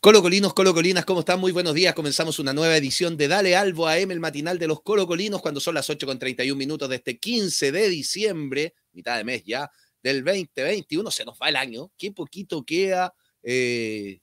Colocolinos, Colocolinas, ¿cómo están? Muy buenos días. Comenzamos una nueva edición de Dale Albo M, el matinal de los Colocolinos, cuando son las 8 con 31 minutos de este 15 de diciembre, mitad de mes ya, del 2021. Se nos va el año. Qué poquito queda. Eh,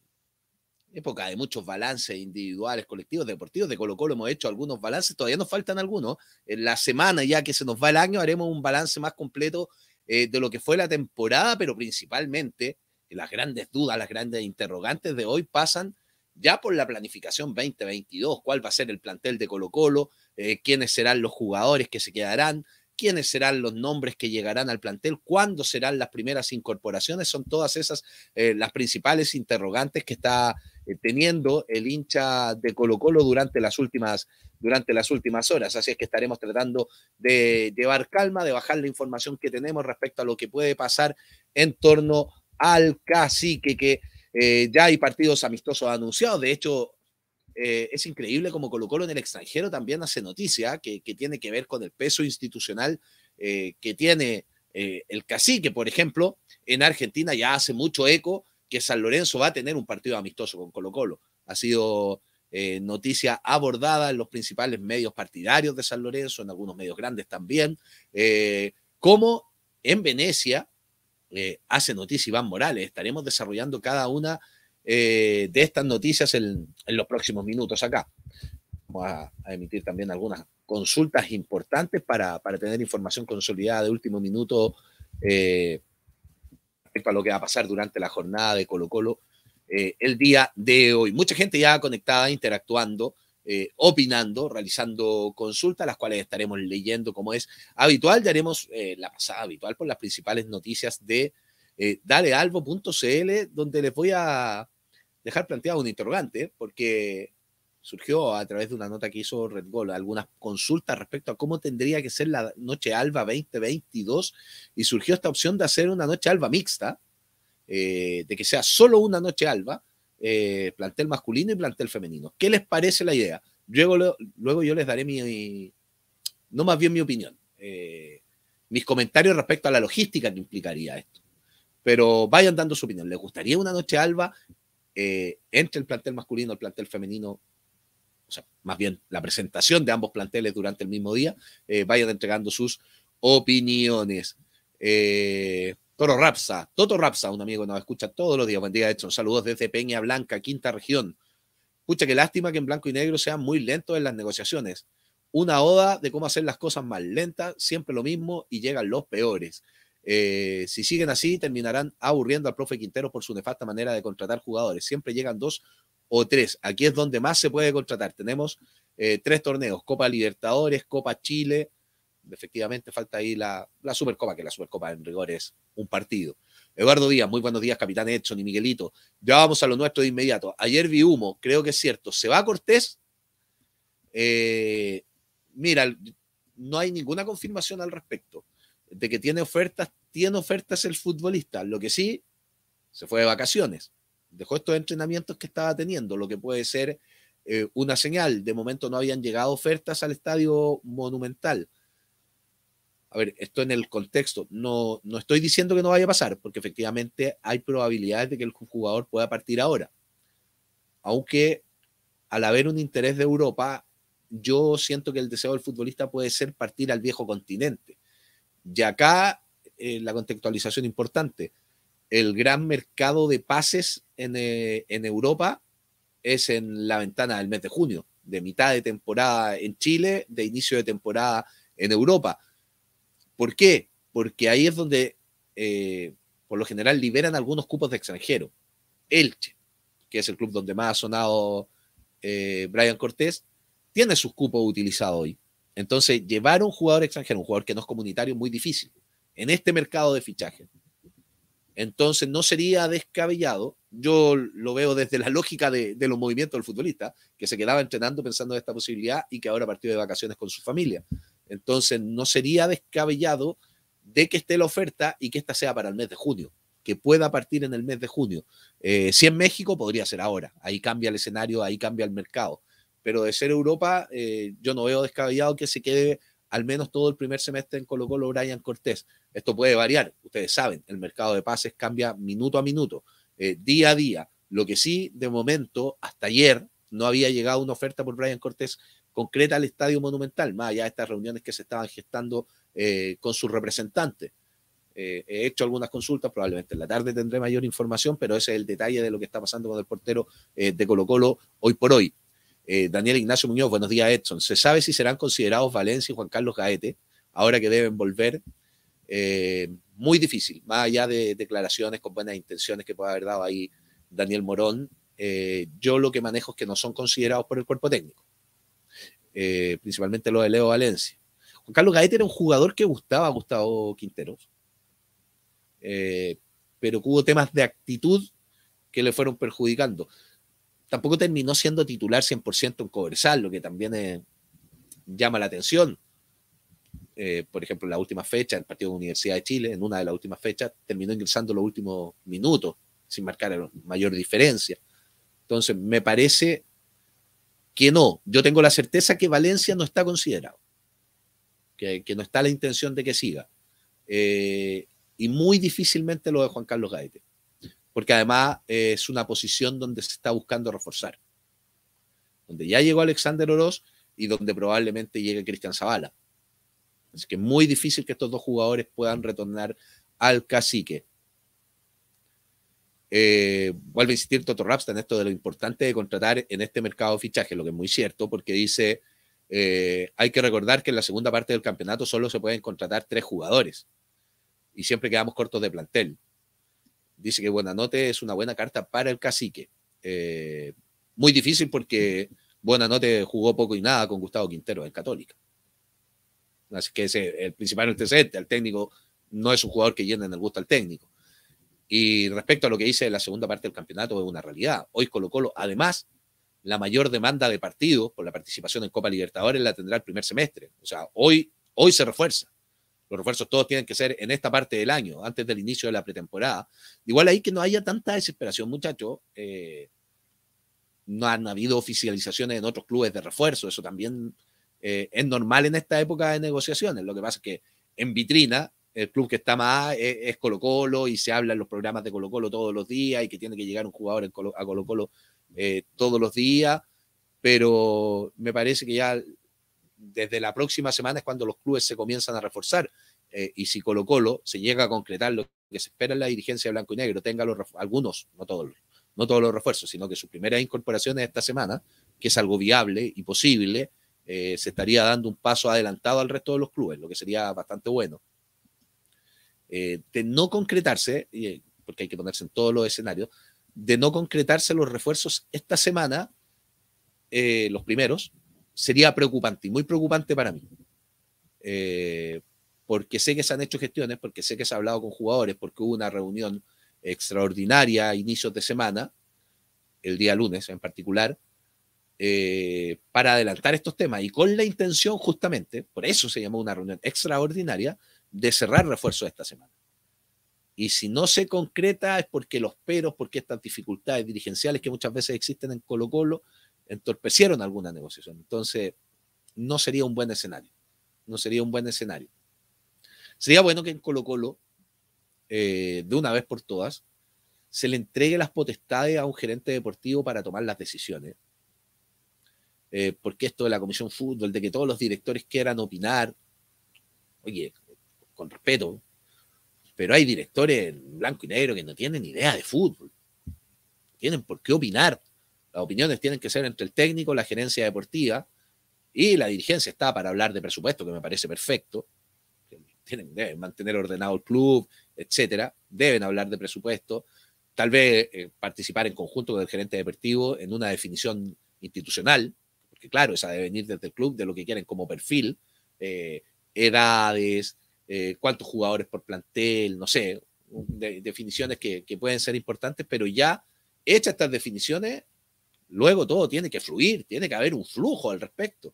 época de muchos balances individuales, colectivos, deportivos. De Colo Colo hemos hecho algunos balances, todavía nos faltan algunos. En la semana ya que se nos va el año haremos un balance más completo eh, de lo que fue la temporada, pero principalmente las grandes dudas, las grandes interrogantes de hoy pasan ya por la planificación 2022, cuál va a ser el plantel de Colo Colo, eh, quiénes serán los jugadores que se quedarán, quiénes serán los nombres que llegarán al plantel, cuándo serán las primeras incorporaciones, son todas esas eh, las principales interrogantes que está eh, teniendo el hincha de Colo Colo durante las, últimas, durante las últimas horas. Así es que estaremos tratando de llevar calma, de bajar la información que tenemos respecto a lo que puede pasar en torno al cacique, que eh, ya hay partidos amistosos anunciados. De hecho, eh, es increíble como Colo Colo en el extranjero también hace noticia que, tiene que ver con el peso institucional eh, que tiene eh, el cacique, por ejemplo, en Argentina ya hace mucho eco que San Lorenzo va a tener un partido amistoso con Colo Colo. Ha sido noticia abordada en los principales medios partidarios de San Lorenzo, en algunos medios grandes también, como en Venecia eh, hace noticia Iván Morales. Estaremos desarrollando cada una eh, de estas noticias en, los próximos minutos acá. Vamos a, emitir también algunas consultas importantes para, tener información consolidada de último minuto eh, respecto a lo que va a pasar durante la jornada de Colo Colo el día de hoy. Mucha gente ya conectada, interactuando. Eh, opinando, realizando consultas, las cuales estaremos leyendo como es habitual. ya haremos eh, la pasada habitual por las principales noticias de eh, dalealvo.cl, donde les voy a dejar planteado un interrogante, porque surgió a través de una nota que hizo Red algunas consultas respecto a cómo tendría que ser la noche alba 2022, y surgió esta opción de hacer una noche alba mixta, eh, de que sea solo una noche alba, eh, plantel masculino y plantel femenino. ¿Qué les parece la idea? Luego, luego yo les daré mi, no más bien mi opinión, eh, mis comentarios respecto a la logística que implicaría esto. Pero vayan dando su opinión. ¿Les gustaría una noche alba eh, entre el plantel masculino y el plantel femenino? O sea, más bien la presentación de ambos planteles durante el mismo día. vayan entregando sus opiniones. Eh, Toro Rapsa, Toto Rapsa, un amigo que nos escucha todos los días. Buen día, Edson. Saludos desde Peña Blanca, quinta región. Pucha, qué lástima que en blanco y negro sean muy lentos en las negociaciones. Una oda de cómo hacer las cosas más lentas, siempre lo mismo y llegan los peores. Eh, si siguen así, terminarán aburriendo al profe Quintero por su nefasta manera de contratar jugadores. Siempre llegan dos o tres. Aquí es donde más se puede contratar. Tenemos eh, tres torneos, Copa Libertadores, Copa Chile, efectivamente falta ahí la, la Supercopa, que la Supercopa en rigor es un partido. Eduardo Díaz, muy buenos días, capitán Edson y Miguelito. Ya vamos a lo nuestro de inmediato. Ayer vi humo, creo que es cierto. ¿Se va a Cortés? Eh, mira, no hay ninguna confirmación al respecto de que tiene ofertas, tiene ofertas el futbolista. Lo que sí, se fue de vacaciones. Dejó estos entrenamientos que estaba teniendo, lo que puede ser eh, una señal. De momento no habían llegado ofertas al estadio monumental a ver, esto en el contexto, no, estoy diciendo que no vaya a pasar, porque efectivamente hay probabilidades de que el jugador pueda partir ahora. Aunque al haber un interés de Europa, yo siento que el deseo del futbolista puede ser partir al viejo continente. Y acá eh, la contextualización importante. El gran mercado de pases en, eh, en Europa es en la ventana del mes de junio, de mitad de temporada en Chile, de inicio de temporada en Europa. ¿Por qué? Porque ahí es donde, eh, por lo general, liberan algunos cupos de extranjeros. Elche, que es el club donde más ha sonado eh, Brian Cortés, tiene sus cupos utilizados hoy. Entonces, llevar a un jugador extranjero, un jugador que no es comunitario, es muy difícil en este mercado de fichajes. Entonces, no sería descabellado. Yo lo veo desde la lógica de, de, los movimientos del futbolista, que se quedaba entrenando pensando en esta posibilidad y que ahora partió de vacaciones con su familia. Entonces, no sería descabellado de que esté la oferta y que esta sea para el mes de junio, que pueda partir en el mes de junio. Eh, si en México, podría ser ahora. Ahí cambia el escenario, ahí cambia el mercado. Pero de ser Europa, eh, yo no veo descabellado que se quede al menos todo el primer semestre en Colo Colo Brian Cortés. Esto puede variar, ustedes saben, el mercado de pases cambia minuto a minuto, eh, día a día. Lo que sí, de momento, hasta ayer, no había llegado una oferta por Brian Cortés concreta al Estadio Monumental, más allá de estas reuniones que se estaban gestando eh, con sus representantes. Eh, he hecho algunas consultas, probablemente en la tarde tendré mayor información, pero ese es el detalle de lo que está pasando con el portero eh, de Colo Colo hoy por hoy. Daniel Ignacio Muñoz, buenos días Edson. ¿Se sabe si serán considerados Valencia y Juan Carlos Gaete ahora que deben volver? muy difícil, más allá de declaraciones con buenas intenciones que pueda haber dado ahí Daniel Morón. yo lo que manejo es que no son considerados por el cuerpo técnico. Eh, principalmente lo de Leo Valencia. Juan Carlos Gaete era un jugador que gustaba a Gustavo Quinteros, eh, pero hubo temas de actitud que le fueron perjudicando. Tampoco terminó siendo titular 100% en Cobresal, lo que también eh, llama la atención. por ejemplo, en la última fecha, el partido de Universidad de Chile, en una de las últimas fechas, terminó ingresando los últimos minutos, sin marcar mayor diferencia. Entonces, me parece que no. Yo tengo la certeza que Valencia no está considerado, que, no está la intención de que siga. Eh, y muy difícilmente lo de Juan Carlos Gaete, porque además eh, es una posición donde se está buscando reforzar, donde ya llegó Alexander Oroz y donde probablemente llegue Cristian Zavala. Así que es muy difícil que estos dos jugadores puedan retornar al cacique. Eh, vuelve a insistir Toto Rapsta en esto de lo importante de contratar en este mercado de fichaje, lo que es muy cierto, porque dice, eh, hay que recordar que en la segunda parte del campeonato solo se pueden contratar tres jugadores y siempre quedamos cortos de plantel. Dice que Buenanote es una buena carta para el cacique. Eh, muy difícil porque Buenanote jugó poco y nada con Gustavo Quintero en Católica. Así que ese el principal antecedente. El técnico no es un jugador que llene en el gusto al técnico. Y respecto a lo que dice la segunda parte del campeonato, es una realidad. Hoy Colo Colo, además, la mayor demanda de partidos por la participación en Copa Libertadores la tendrá el primer semestre. O sea, hoy, hoy se refuerza. Los refuerzos todos tienen que ser en esta parte del año, antes del inicio de la pretemporada. Igual ahí que no haya tanta desesperación, muchachos. Eh, no han habido oficializaciones en otros clubes de refuerzo. Eso también eh, es normal en esta época de negociaciones. Lo que pasa es que en vitrina el club que está más eh, es, es Colo Colo y se habla en los programas de Colo Colo todos los días y que tiene que llegar un jugador a Colo Colo eh, todos los días, pero me parece que ya desde la próxima semana es cuando los clubes se comienzan a reforzar eh, y si Colo Colo se llega a concretar lo que se espera en la dirigencia de Blanco y Negro, tenga algunos, no todos, no todos los refuerzos, sino que sus primeras incorporaciones esta semana, que es algo viable y posible, se estaría dando un paso adelantado al resto de los clubes, lo que sería bastante bueno. Eh, de no concretarse, eh, porque hay que ponerse en todos los escenarios, de no concretarse los refuerzos esta semana, eh, los primeros, sería preocupante y muy preocupante para mí. porque sé que se han hecho gestiones, porque sé que se ha hablado con jugadores, porque hubo una reunión extraordinaria a inicios de semana, el día lunes en particular, para adelantar estos temas y con la intención justamente, por eso se llamó una reunión extraordinaria, de cerrar refuerzos esta semana. Y si no se concreta es porque los peros, porque estas dificultades dirigenciales que muchas veces existen en Colo Colo entorpecieron alguna negociación. Entonces, no sería un buen escenario. No sería un buen escenario. Sería bueno que en Colo Colo, eh, de una vez por todas, se le entregue las potestades a un gerente deportivo para tomar las decisiones. Eh, porque esto de la Comisión Fútbol, de que todos los directores quieran opinar, oye, con respeto, pero hay directores en blanco y negro que no tienen idea de fútbol. Tienen por qué opinar. Las opiniones tienen que ser entre el técnico, la gerencia deportiva y la dirigencia está para hablar de presupuesto, que me parece perfecto. Tienen, deben mantener ordenado el club, etcétera. Deben hablar de presupuesto. Tal vez eh, participar en conjunto con el gerente deportivo en una definición institucional, porque claro, esa debe venir desde el club de lo que quieren como perfil, eh, edades, eh, cuántos jugadores por plantel, no sé, definiciones que, pueden ser importantes, pero ya hechas estas definiciones, luego todo tiene que fluir, tiene que haber un flujo al respecto.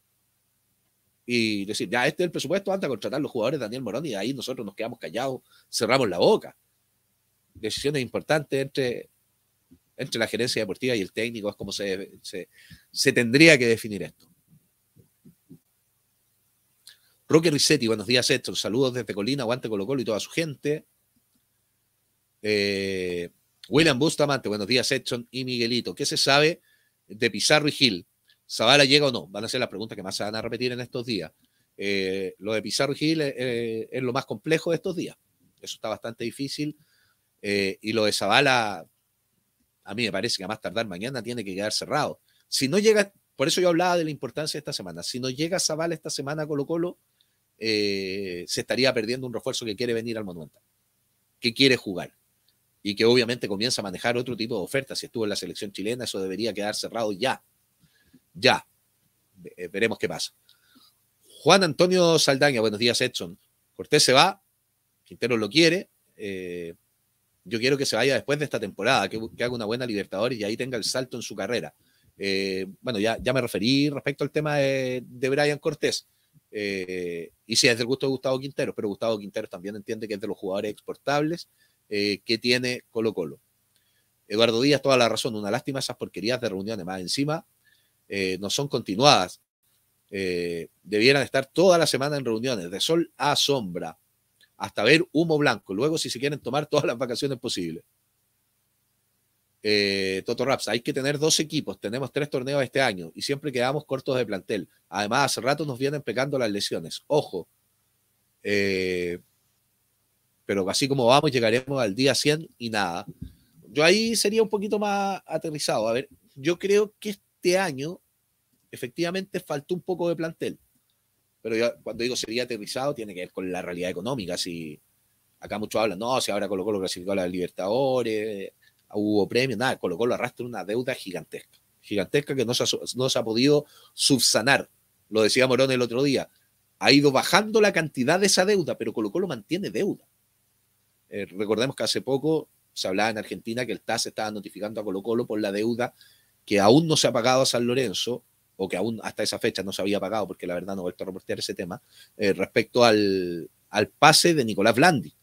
Y decir, ya este es el presupuesto, anda a contratar los jugadores Daniel Morón y ahí nosotros nos quedamos callados, cerramos la boca. Decisiones importantes entre, entre la gerencia deportiva y el técnico es como se, se tendría que definir esto. Roque Ricetti, buenos días, Héctor. Saludos desde Colina, aguante Colo Colo y toda su gente. Eh, William Bustamante, buenos días, Edson y Miguelito. ¿Qué se sabe de Pizarro y Gil? ¿Zavala llega o no? Van a ser las preguntas que más se van a repetir en estos días. Eh, lo de Pizarro y Gil eh, es lo más complejo de estos días. Eso está bastante difícil. y lo de Zavala, a mí me parece que a más tardar mañana tiene que quedar cerrado. Si no llega, por eso yo hablaba de la importancia de esta semana. Si no llega Zavala esta semana a Colo Colo, eh, se estaría perdiendo un refuerzo que quiere venir al Monumental, que quiere jugar y que obviamente comienza a manejar otro tipo de ofertas. Si estuvo en la selección chilena, eso debería quedar cerrado ya. Ya. Eh, veremos qué pasa. Juan Antonio Saldaña, buenos días, Edson. Cortés se va, Quintero lo quiere. Eh, yo quiero que se vaya después de esta temporada, que, haga una buena Libertadores y ahí tenga el salto en su carrera. bueno, ya, me referí respecto al tema de, de Brian Cortés. Eh, y si es del gusto de Gustavo Quintero, pero Gustavo Quintero también entiende que es de los jugadores exportables eh, que tiene Colo Colo. Eduardo Díaz, toda la razón, una lástima esas porquerías de reuniones, más encima eh, no son continuadas. debieran estar toda la semana en reuniones, de sol a sombra, hasta ver humo blanco. Luego, si se quieren tomar todas las vacaciones posibles. Eh, Toto Raps, hay que tener dos equipos, tenemos tres torneos este año y siempre quedamos cortos de plantel. Además, hace rato nos vienen pecando las lesiones. Ojo. Eh, pero así como vamos, llegaremos al día 100 y nada. Yo ahí sería un poquito más aterrizado. A ver, yo creo que este año efectivamente faltó un poco de plantel. Pero yo, cuando digo sería aterrizado, tiene que ver con la realidad económica. Si acá muchos hablan, no, si ahora colocó los clasificó a la Libertadores, hubo premio, nada, Colo Colo arrastra una deuda gigantesca, gigantesca que no se ha, podido subsanar. Lo decía Morón el otro día, ha ido bajando la cantidad de esa deuda, pero Colo Colo mantiene deuda. Eh, recordemos que hace poco se hablaba en Argentina que el TAS estaba notificando a Colo Colo por la deuda que aún no se ha pagado a San Lorenzo, o que aún hasta esa fecha no se había pagado, porque la verdad no he vuelto a reportear ese tema, eh, respecto al, al pase de Nicolás Blandi,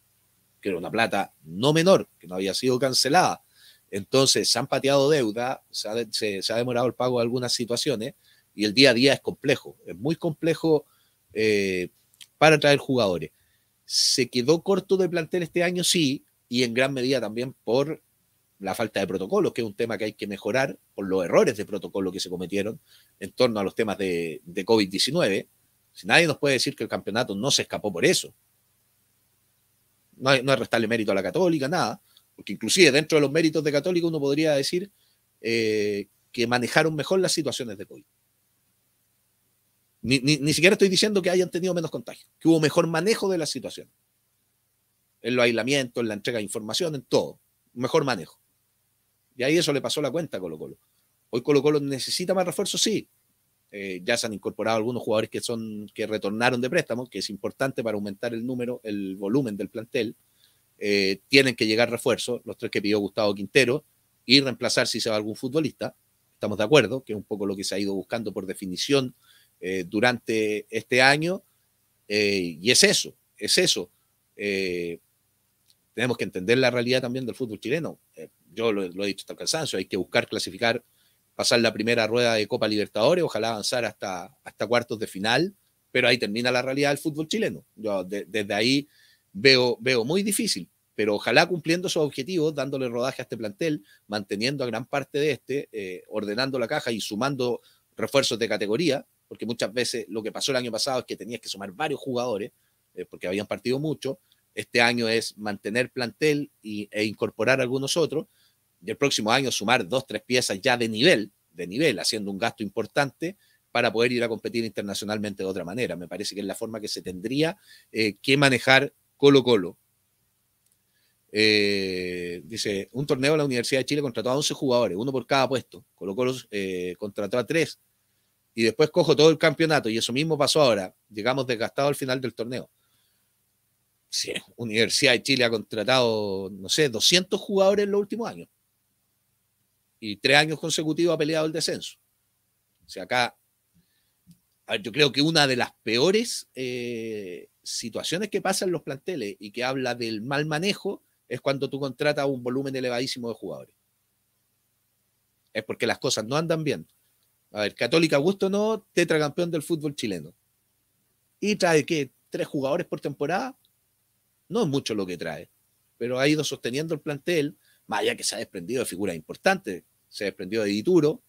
que era una plata no menor, que no había sido cancelada, entonces, se han pateado deuda, se ha, demorado el pago de algunas situaciones y el día a día es complejo, es muy complejo eh, para traer jugadores. Se quedó corto de plantel este año, sí, y en gran medida también por la falta de protocolos, que es un tema que hay que mejorar, por los errores de protocolo que se cometieron en torno a los temas de, COVID-19. Si nadie nos puede decir que el campeonato no se escapó por eso. No es restarle mérito a la católica, nada porque inclusive dentro de los méritos de Católico uno podría decir eh, que manejaron mejor las situaciones de COVID. Ni, siquiera estoy diciendo que hayan tenido menos contagios, que hubo mejor manejo de la situación. En los aislamientos, en la entrega de información, en todo. Mejor manejo. Y ahí eso le pasó la cuenta a Colo Colo. Hoy Colo Colo necesita más refuerzos, sí. Eh, ya se han incorporado algunos jugadores que, son, que retornaron de préstamo, que es importante para aumentar el número, el volumen del plantel. Eh, tienen que llegar refuerzos, los tres que pidió Gustavo Quintero, y reemplazar si se va algún futbolista. Estamos de acuerdo, que es un poco lo que se ha ido buscando por definición eh, durante este año. Eh, y es eso, es eso. tenemos que entender la realidad también del fútbol chileno. yo lo, he dicho hasta el cansancio, hay que buscar clasificar, pasar la primera rueda de Copa Libertadores, ojalá avanzar hasta, hasta cuartos de final, pero ahí termina la realidad del fútbol chileno. desde ahí veo, muy difícil, pero ojalá cumpliendo sus objetivos, dándole rodaje a este plantel, manteniendo a gran parte de este, eh, ordenando la caja y sumando refuerzos de categoría, porque muchas veces lo que pasó el año pasado es que tenías que sumar varios jugadores, eh, porque habían partido mucho. Este año es mantener plantel e incorporar algunos otros. Y el próximo año sumar dos, tres piezas ya de nivel, de nivel, haciendo un gasto importante para poder ir a competir internacionalmente de otra manera. Me parece que es la forma que se tendría eh, que manejar Colo Colo. Eh, dice, un torneo de la Universidad de Chile contrató a 11 jugadores, uno por cada puesto. Colo Colo eh, contrató a tres. y después cojo todo el campeonato y eso mismo pasó ahora. Llegamos desgastados al final del torneo. Universidad de Chile ha contratado, no sé, 200 jugadores en los últimos años. Y tres años consecutivos ha peleado el descenso. O sea, acá, yo creo que una de las peores eh, situaciones que pasan los planteles y que habla del mal manejo es cuando tú contratas un volumen elevadísimo de jugadores. Es porque las cosas no andan bien. A ver, Católica Augusto no, tetracampeón del fútbol chileno. Y trae qué? tres jugadores por temporada. No es mucho lo que trae, pero ha ido sosteniendo el plantel, más allá que se ha desprendido de figuras importantes. Se desprendió de Ituro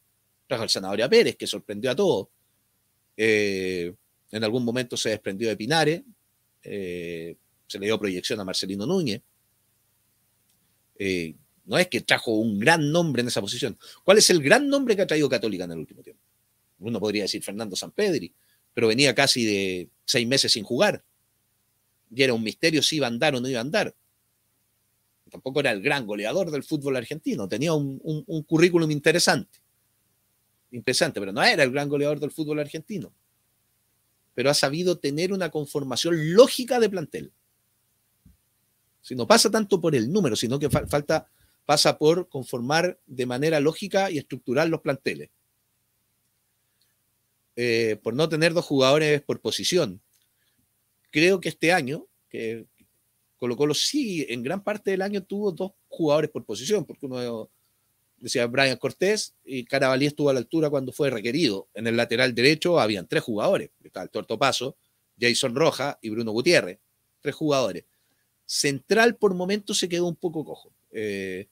trajo al Sanadoria Pérez, que sorprendió a todos. Eh, en algún momento se desprendió de Pinares, eh, se le dio proyección a Marcelino Núñez. Eh, no es que trajo un gran nombre en esa posición. ¿Cuál es el gran nombre que ha traído Católica en el último tiempo? Uno podría decir Fernando Pedri pero venía casi de seis meses sin jugar. Y era un misterio si iba a andar o no iba a andar. Tampoco era el gran goleador del fútbol argentino. Tenía un, currículum interesante. Interesante, pero no era el gran goleador del fútbol argentino pero ha sabido tener una conformación lógica de plantel. Si no pasa tanto por el número, sino que falta, pasa por conformar de manera lógica y estructural los planteles. Eh, por no tener dos jugadores por posición. Creo que este año, que Colo Colo sí, en gran parte del año tuvo dos jugadores por posición, porque uno decía Brian Cortés, y Carabalí estuvo a la altura cuando fue requerido. En el lateral derecho habían tres jugadores, estaba el Torto Jason Roja y Bruno Gutiérrez, tres jugadores. Central por momento se quedó un poco cojo, eh,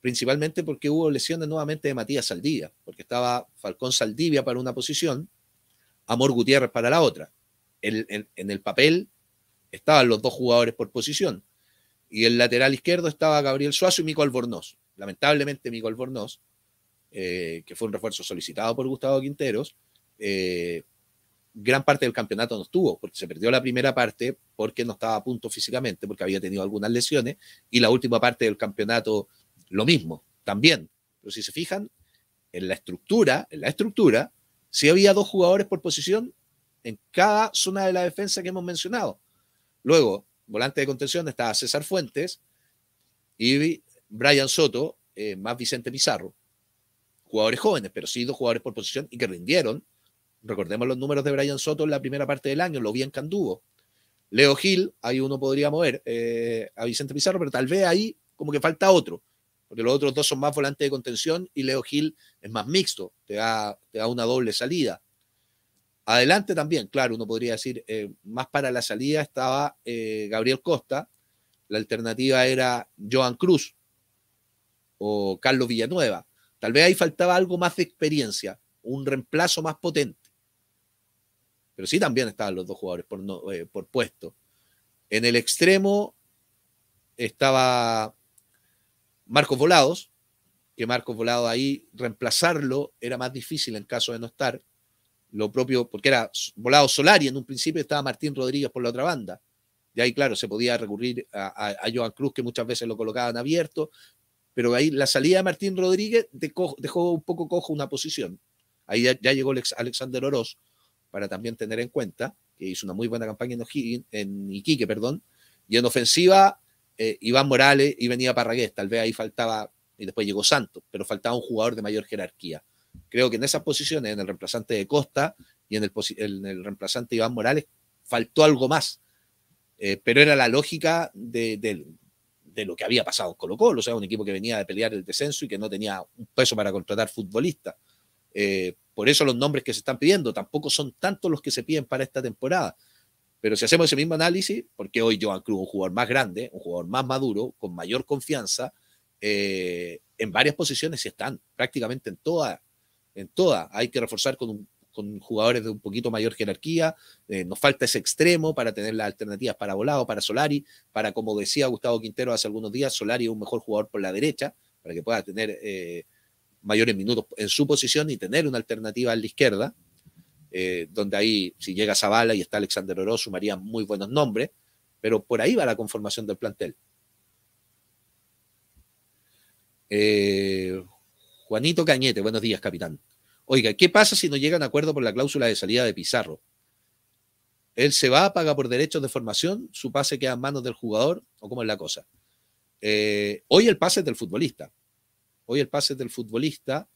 principalmente porque hubo lesiones nuevamente de Matías Saldivia, porque estaba Falcón Saldivia para una posición, Amor Gutiérrez para la otra. en el papel estaban los dos jugadores por posición. Y el lateral izquierdo estaba Gabriel Suazo y Mico Albornoz lamentablemente Miguel Albornoz, eh, que fue un refuerzo solicitado por Gustavo Quinteros, eh, gran parte del campeonato no estuvo, porque se perdió la primera parte porque no estaba a punto físicamente, porque había tenido algunas lesiones, y la última parte del campeonato lo mismo, también. Pero si se fijan, en la estructura, en la estructura, sí había dos jugadores por posición en cada zona de la defensa que hemos mencionado. Luego, volante de contención estaba César Fuentes y Brian Soto, eh, más Vicente Pizarro, jugadores jóvenes, pero sí dos jugadores por posición y que rindieron. Recordemos los números de Brian Soto en la primera parte del año, lo bien que anduvo. Leo Gil, ahí uno podría mover eh, a Vicente Pizarro, pero tal vez ahí como que falta otro, porque los otros dos son más volantes de contención y Leo Gil es más mixto, te da, una doble salida. Adelante también, claro, uno podría decir, eh, más para la salida estaba Gabriel Costa, la alternativa era Joan Cruz, o Carlos Villanueva. Tal vez ahí faltaba algo más de experiencia, un reemplazo más potente. Pero sí también estaban los dos jugadores por, no, eh, por puesto. En el extremo estaba Marcos Volados, que Marcos Volados ahí reemplazarlo era más difícil en caso de no estar. Lo propio, porque era Volados Solari en un principio, estaba Martín Rodríguez por la otra banda. Y ahí, claro, se podía recurrir a, a, Joan Cruz, que muchas veces lo colocaban abierto, pero ahí la salida de Martín Rodríguez dejó, dejó un poco cojo una posición. Ahí ya, llegó Alexander Oroz, para también tener en cuenta, que hizo una muy buena campaña en, Iquique, perdón, y en ofensiva eh, Iván Morales y venía Parragués, tal vez ahí faltaba, y después llegó Santos, pero faltaba un jugador de mayor jerarquía. Creo que en esas posiciones, en el reemplazante de Costa y en el, en el reemplazante Iván Morales, faltó algo más, eh, pero era la lógica del de lo que había pasado en Colo Colo, o sea, un equipo que venía de pelear el descenso y que no tenía un peso para contratar futbolistas. Eh, por eso los nombres que se están pidiendo tampoco son tantos los que se piden para esta temporada. Pero si hacemos ese mismo análisis, porque hoy Joan Cruz, un jugador más grande, un jugador más maduro, con mayor confianza, eh, en varias posiciones y están, prácticamente en todas en toda. Hay que reforzar con un jugadores de un poquito mayor jerarquía. Eh, nos falta ese extremo para tener las alternativas para Volado, para Solari, para, como decía Gustavo Quintero hace algunos días, Solari es un mejor jugador por la derecha, para que pueda tener eh, mayores minutos en su posición y tener una alternativa a la izquierda, eh, donde ahí, si llega Zavala y está Alexander Oro, sumaría muy buenos nombres, pero por ahí va la conformación del plantel. Juanito Cañete, buenos días, capitán. Oiga, ¿qué pasa si no llegan a acuerdo por la cláusula de salida de Pizarro? Él se va, paga por derechos de formación, su pase queda en manos del jugador, o cómo es la cosa. Eh, hoy el pase es del futbolista. Hoy el pase es del futbolista,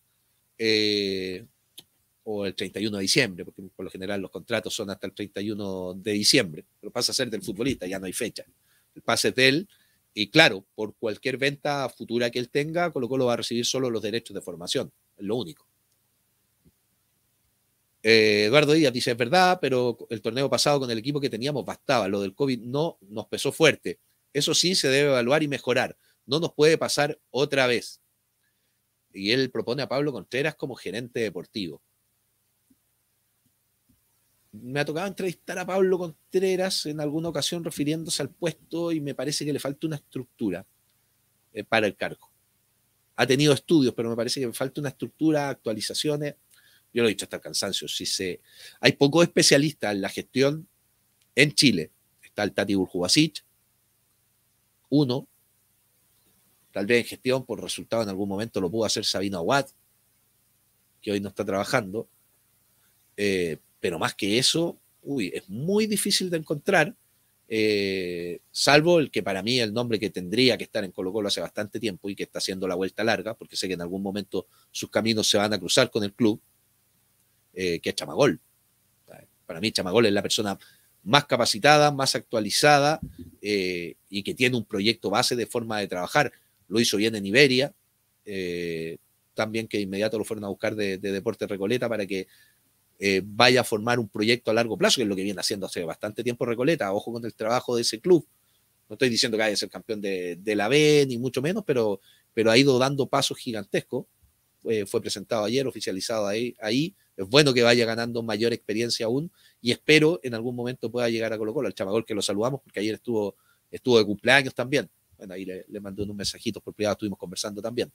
eh, o el 31 de diciembre, porque por lo general los contratos son hasta el 31 de diciembre, pero pasa a ser del futbolista, ya no hay fecha. El pase es de él, y claro, por cualquier venta futura que él tenga, con cual lo va a recibir solo los derechos de formación, es lo único. Eh, Eduardo Díaz dice, es verdad, pero el torneo pasado con el equipo que teníamos bastaba. Lo del COVID no nos pesó fuerte. Eso sí se debe evaluar y mejorar. No nos puede pasar otra vez. Y él propone a Pablo Contreras como gerente deportivo. Me ha tocado entrevistar a Pablo Contreras en alguna ocasión refiriéndose al puesto y me parece que le falta una estructura eh, para el cargo. Ha tenido estudios, pero me parece que le falta una estructura, actualizaciones yo lo he dicho hasta el cansancio, si se, hay pocos especialistas en la gestión en Chile. Está el Tati Burjubasic, uno, tal vez en gestión por resultado en algún momento lo pudo hacer Sabino Aguad, que hoy no está trabajando, eh, pero más que eso, uy, es muy difícil de encontrar, eh, salvo el que para mí el nombre que tendría que estar en Colo Colo hace bastante tiempo y que está haciendo la vuelta larga, porque sé que en algún momento sus caminos se van a cruzar con el club, eh, que es Chamagol. Para mí Chamagol es la persona más capacitada, más actualizada eh, y que tiene un proyecto base de forma de trabajar. Lo hizo bien en Iberia, eh, también que de inmediato lo fueron a buscar de, Deportes Recoleta para que vaya a formar un proyecto a largo plazo, que es lo que viene haciendo hace bastante tiempo Recoleta. Ojo con el trabajo de ese club. No estoy diciendo que haya a ser campeón de, la B, ni mucho menos, pero, pero ha ido dando pasos gigantescos. fue presentado ayer, oficializado ahí, ahí es bueno que vaya ganando mayor experiencia aún y espero en algún momento pueda llegar a Colo Colo, al Chamagol que lo saludamos porque ayer estuvo, estuvo de cumpleaños también. Bueno, ahí le, mandé unos mensajitos por privado, estuvimos conversando también.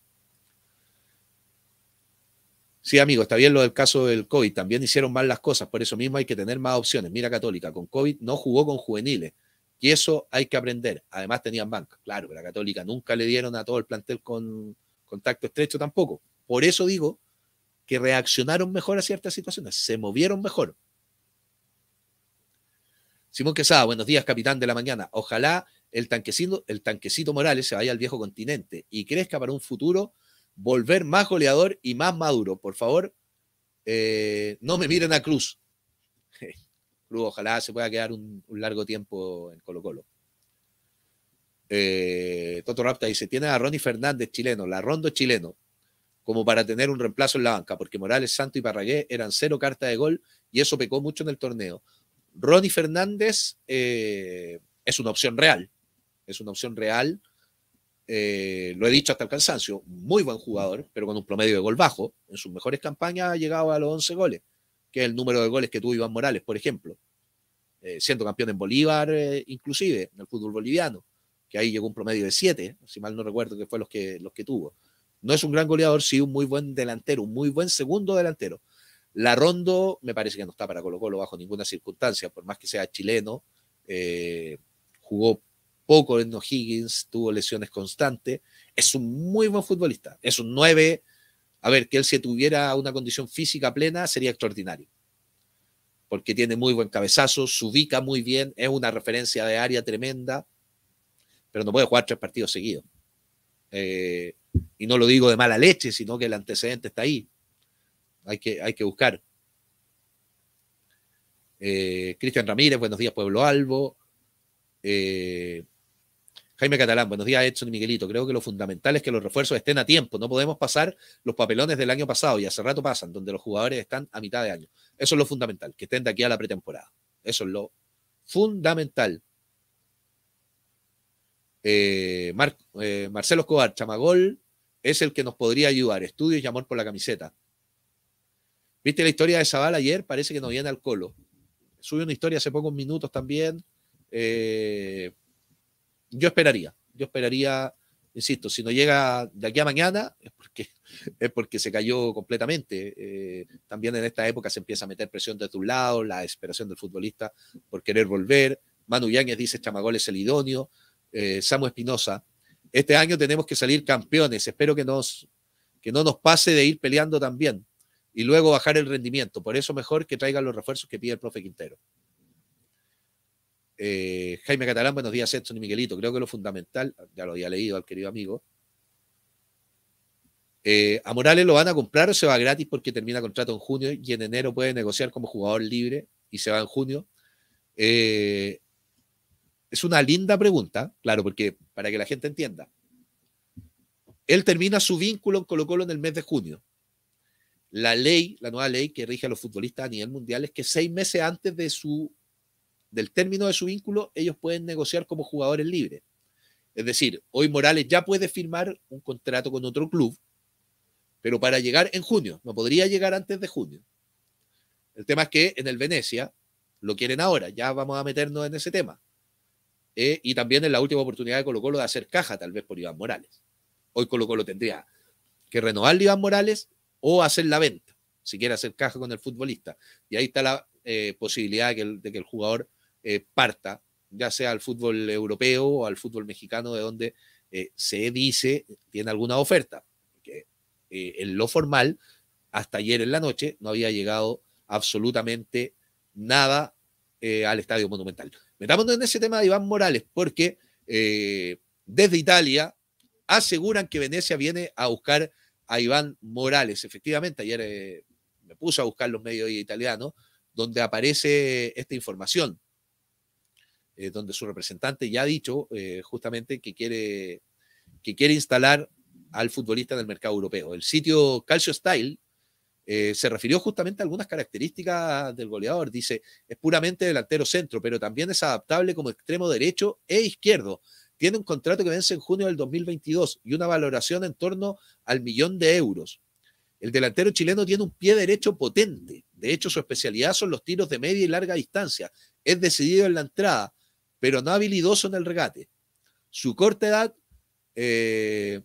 Sí, amigo, está bien lo del caso del COVID, también hicieron mal las cosas, por eso mismo hay que tener más opciones. Mira Católica, con COVID no jugó con juveniles y eso hay que aprender. Además tenían banca, claro, la Católica nunca le dieron a todo el plantel con contacto estrecho tampoco. Por eso digo que reaccionaron mejor a ciertas situaciones, se movieron mejor. Simón Quesada, buenos días, capitán de la mañana. Ojalá el tanquecito, el Morales se vaya al viejo continente y crezca para un futuro volver más goleador y más maduro. Por favor, eh, no me miren a Cruz. Cruz, ojalá se pueda quedar un, largo tiempo en Colo Colo. Eh, Toto Rapta dice, tiene a Ronnie Fernández chileno, la Rondo chileno como para tener un reemplazo en la banca, porque Morales, Santo y Parragué eran cero carta de gol y eso pecó mucho en el torneo. Ronnie Fernández eh, es una opción real, es una opción real, eh, lo he dicho hasta el cansancio, muy buen jugador, pero con un promedio de gol bajo, en sus mejores campañas ha llegado a los 11 goles, que es el número de goles que tuvo Iván Morales, por ejemplo, eh, siendo campeón en Bolívar, inclusive, en el fútbol boliviano, que ahí llegó un promedio de 7, si mal no recuerdo que fue los que, los que tuvo. No es un gran goleador, sí, un muy buen delantero, un muy buen segundo delantero. La Rondo me parece que no está para Colo Colo bajo ninguna circunstancia, por más que sea chileno, eh, jugó poco en Higgins, tuvo lesiones constantes, es un muy buen futbolista, es un 9, a ver, que él si tuviera una condición física plena sería extraordinario, porque tiene muy buen cabezazo, se ubica muy bien, es una referencia de área tremenda, pero no puede jugar tres partidos seguidos. Eh, y no lo digo de mala leche, sino que el antecedente está ahí. Hay que, hay que buscar. Eh, Cristian Ramírez, buenos días, Pueblo Albo. Eh, Jaime Catalán, buenos días, Edson y Miguelito. Creo que lo fundamental es que los refuerzos estén a tiempo. No podemos pasar los papelones del año pasado y hace rato pasan, donde los jugadores están a mitad de año. Eso es lo fundamental, que estén de aquí a la pretemporada. Eso es lo fundamental. Eh, eh, Marcelo Escobar, Chamagol, es el que nos podría ayudar. Estudios y amor por la camiseta. ¿Viste la historia de Zabal ayer? Parece que no viene al colo. Sube una historia hace pocos minutos también. Eh, yo esperaría, yo esperaría, insisto, si no llega de aquí a mañana es porque, es porque se cayó completamente. también en esta época se empieza a meter presión de tu lado, la esperación del futbolista por querer volver. Manu Yáñez dice Chamagol es el idóneo eh, Samu Espinosa, este año tenemos que salir campeones. Espero que, que no nos pase de ir peleando también y luego bajar el rendimiento. Por eso mejor que traigan los refuerzos que pide el profe Quintero. Eh, Jaime Catalán, buenos días, Edson y Miguelito. Creo que lo fundamental, ya lo había leído al querido amigo. Eh, a Morales lo van a comprar o se va gratis porque termina contrato en junio y en enero puede negociar como jugador libre y se va en junio. Eh, es una linda pregunta, claro, porque para que la gente entienda. Él termina su vínculo en Colo Colo en el mes de junio. La ley, la nueva ley que rige a los futbolistas a nivel mundial es que seis meses antes de su, del término de su vínculo, ellos pueden negociar como jugadores libres. Es decir, hoy Morales ya puede firmar un contrato con otro club, pero para llegar en junio, no podría llegar antes de junio. El tema es que en el Venecia lo quieren ahora, ya vamos a meternos en ese tema. Eh, y también en la última oportunidad de Colo Colo de hacer caja tal vez por Iván Morales. Hoy Colo Colo tendría que renovar a Iván Morales o hacer la venta, si quiere hacer caja con el futbolista. Y ahí está la eh, posibilidad de que el, jugador eh, parta, ya sea al fútbol europeo o al fútbol mexicano, de donde se dice tiene alguna oferta. Que, en lo formal, hasta ayer en la noche, no había llegado absolutamente nada al Estadio Monumental. Metámonos en ese tema de Iván Morales, porque eh, desde Italia aseguran que Venecia viene a buscar a Iván Morales. Efectivamente, ayer eh, me puse a buscar los medios italianos, donde aparece esta información, eh, donde su representante ya ha dicho justamente que quiere, que quiere instalar al futbolista en el mercado europeo. El sitio Calcio Style eh, se refirió justamente a algunas características del goleador. Dice, es puramente delantero centro, pero también es adaptable como extremo derecho e izquierdo. Tiene un contrato que vence en junio del 2022 y una valoración en torno al millón de euros. El delantero chileno tiene un pie derecho potente. De hecho, su especialidad son los tiros de media y larga distancia. Es decidido en la entrada, pero no habilidoso en el regate. Su corta edad eh,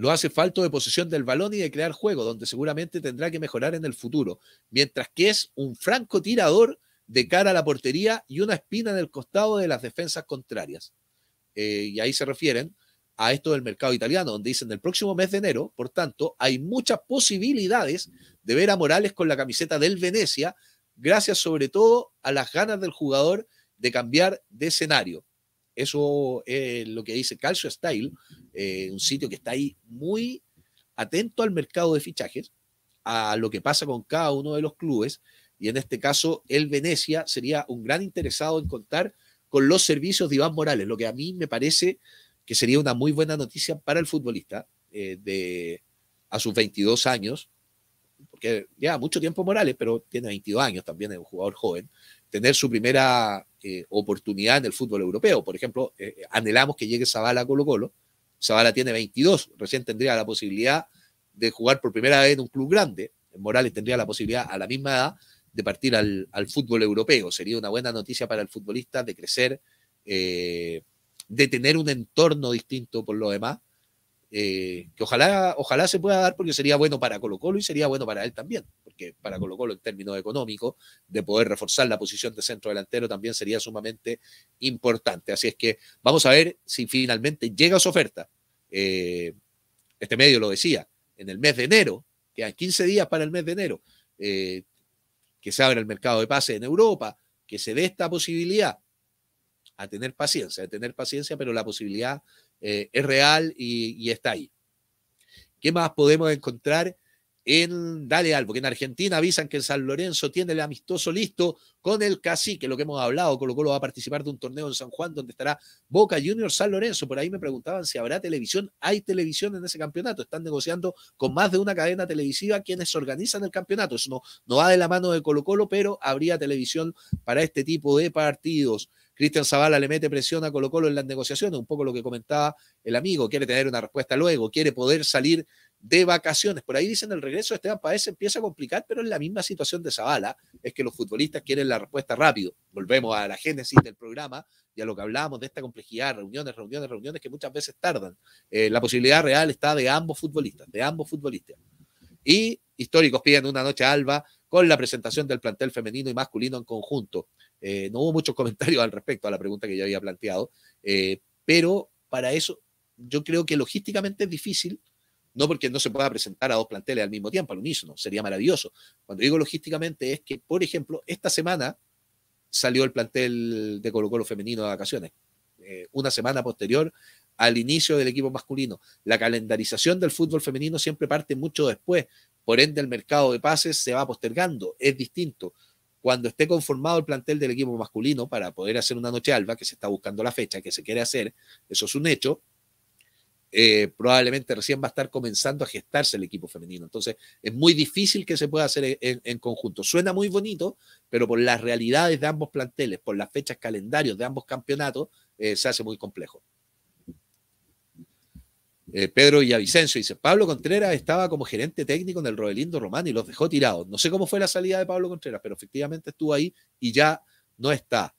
no hace falto de posesión del balón y de crear juego, donde seguramente tendrá que mejorar en el futuro, mientras que es un franco tirador de cara a la portería y una espina en el costado de las defensas contrarias. Eh, y ahí se refieren a esto del mercado italiano, donde dicen el próximo mes de enero, por tanto, hay muchas posibilidades de ver a Morales con la camiseta del Venecia, gracias sobre todo a las ganas del jugador de cambiar de escenario. Eso es lo que dice Calcio Style, eh, un sitio que está ahí muy atento al mercado de fichajes, a lo que pasa con cada uno de los clubes. Y en este caso, el Venecia sería un gran interesado en contar con los servicios de Iván Morales, lo que a mí me parece que sería una muy buena noticia para el futbolista eh, de, a sus 22 años, porque ya mucho tiempo Morales, pero tiene 22 años también, es un jugador joven, tener su primera eh, oportunidad en el fútbol europeo. Por ejemplo, eh, eh, anhelamos que llegue Zavala a Colo Colo. Zavala tiene 22, recién tendría la posibilidad de jugar por primera vez en un club grande. Morales tendría la posibilidad a la misma edad de partir al, fútbol europeo. Sería una buena noticia para el futbolista de crecer, de tener un entorno distinto por lo demás eh, que ojalá, ojalá se pueda dar porque sería bueno para Colo Colo y sería bueno para él también, porque para Colo Colo en términos económicos, de poder reforzar la posición de centro delantero también sería sumamente importante. Así es que vamos a ver si finalmente llega su oferta. Eh, este medio lo decía, en el mes de enero, quedan 15 días para el mes de enero, eh, que se abra el mercado de pase en Europa, que se dé esta posibilidad a tener paciencia, a tener paciencia, pero la posibilidad eh, es real y, está ahí. ¿Qué más podemos encontrar en Dale algo, Que en Argentina avisan que en San Lorenzo tiene el amistoso listo con el cacique, lo que hemos hablado, Colo Colo va a participar de un torneo en San Juan donde estará Boca Junior San Lorenzo. Por ahí me preguntaban si habrá televisión. Hay televisión en ese campeonato. Están negociando con más de una cadena televisiva quienes organizan el campeonato. Eso no, no va de la mano de Colo Colo, pero habría televisión para este tipo de partidos. Cristian Zavala le mete presión a Colo Colo en las negociaciones, un poco lo que comentaba el amigo, quiere tener una respuesta luego, quiere poder salir de vacaciones. Por ahí dicen el regreso de Esteban Paez empieza a complicar, pero es la misma situación de Zavala, es que los futbolistas quieren la respuesta rápido. Volvemos a la génesis del programa y a lo que hablábamos de esta complejidad, reuniones, reuniones, reuniones que muchas veces tardan. Eh, la posibilidad real está de ambos futbolistas, de ambos futbolistas. Y históricos piden una noche alba con la presentación del plantel femenino y masculino en conjunto. Eh, no hubo muchos comentarios al respecto a la pregunta que yo había planteado, eh, pero para eso yo creo que logísticamente es difícil, no porque no se pueda presentar a dos planteles al mismo tiempo, al unísono, sería maravilloso. Cuando digo logísticamente es que, por ejemplo, esta semana salió el plantel de Colo Colo femenino de vacaciones, eh, una semana posterior al inicio del equipo masculino. La calendarización del fútbol femenino siempre parte mucho después, por ende el mercado de pases se va postergando, es distinto cuando esté conformado el plantel del equipo masculino para poder hacer una noche alba, que se está buscando la fecha, que se quiere hacer, eso es un hecho, eh, probablemente recién va a estar comenzando a gestarse el equipo femenino. Entonces, es muy difícil que se pueda hacer e-, en, conjunto. Suena muy bonito, pero por las realidades de ambos planteles, por las fechas calendarios de ambos campeonatos, eh, se hace muy complejo. Pedro eh, Pedro Villavicencio, dice, Pablo Contreras estaba como gerente técnico en el Rodelindo Román y los dejó tirados. No sé cómo fue la salida de Pablo Contreras, pero efectivamente estuvo ahí y ya no está.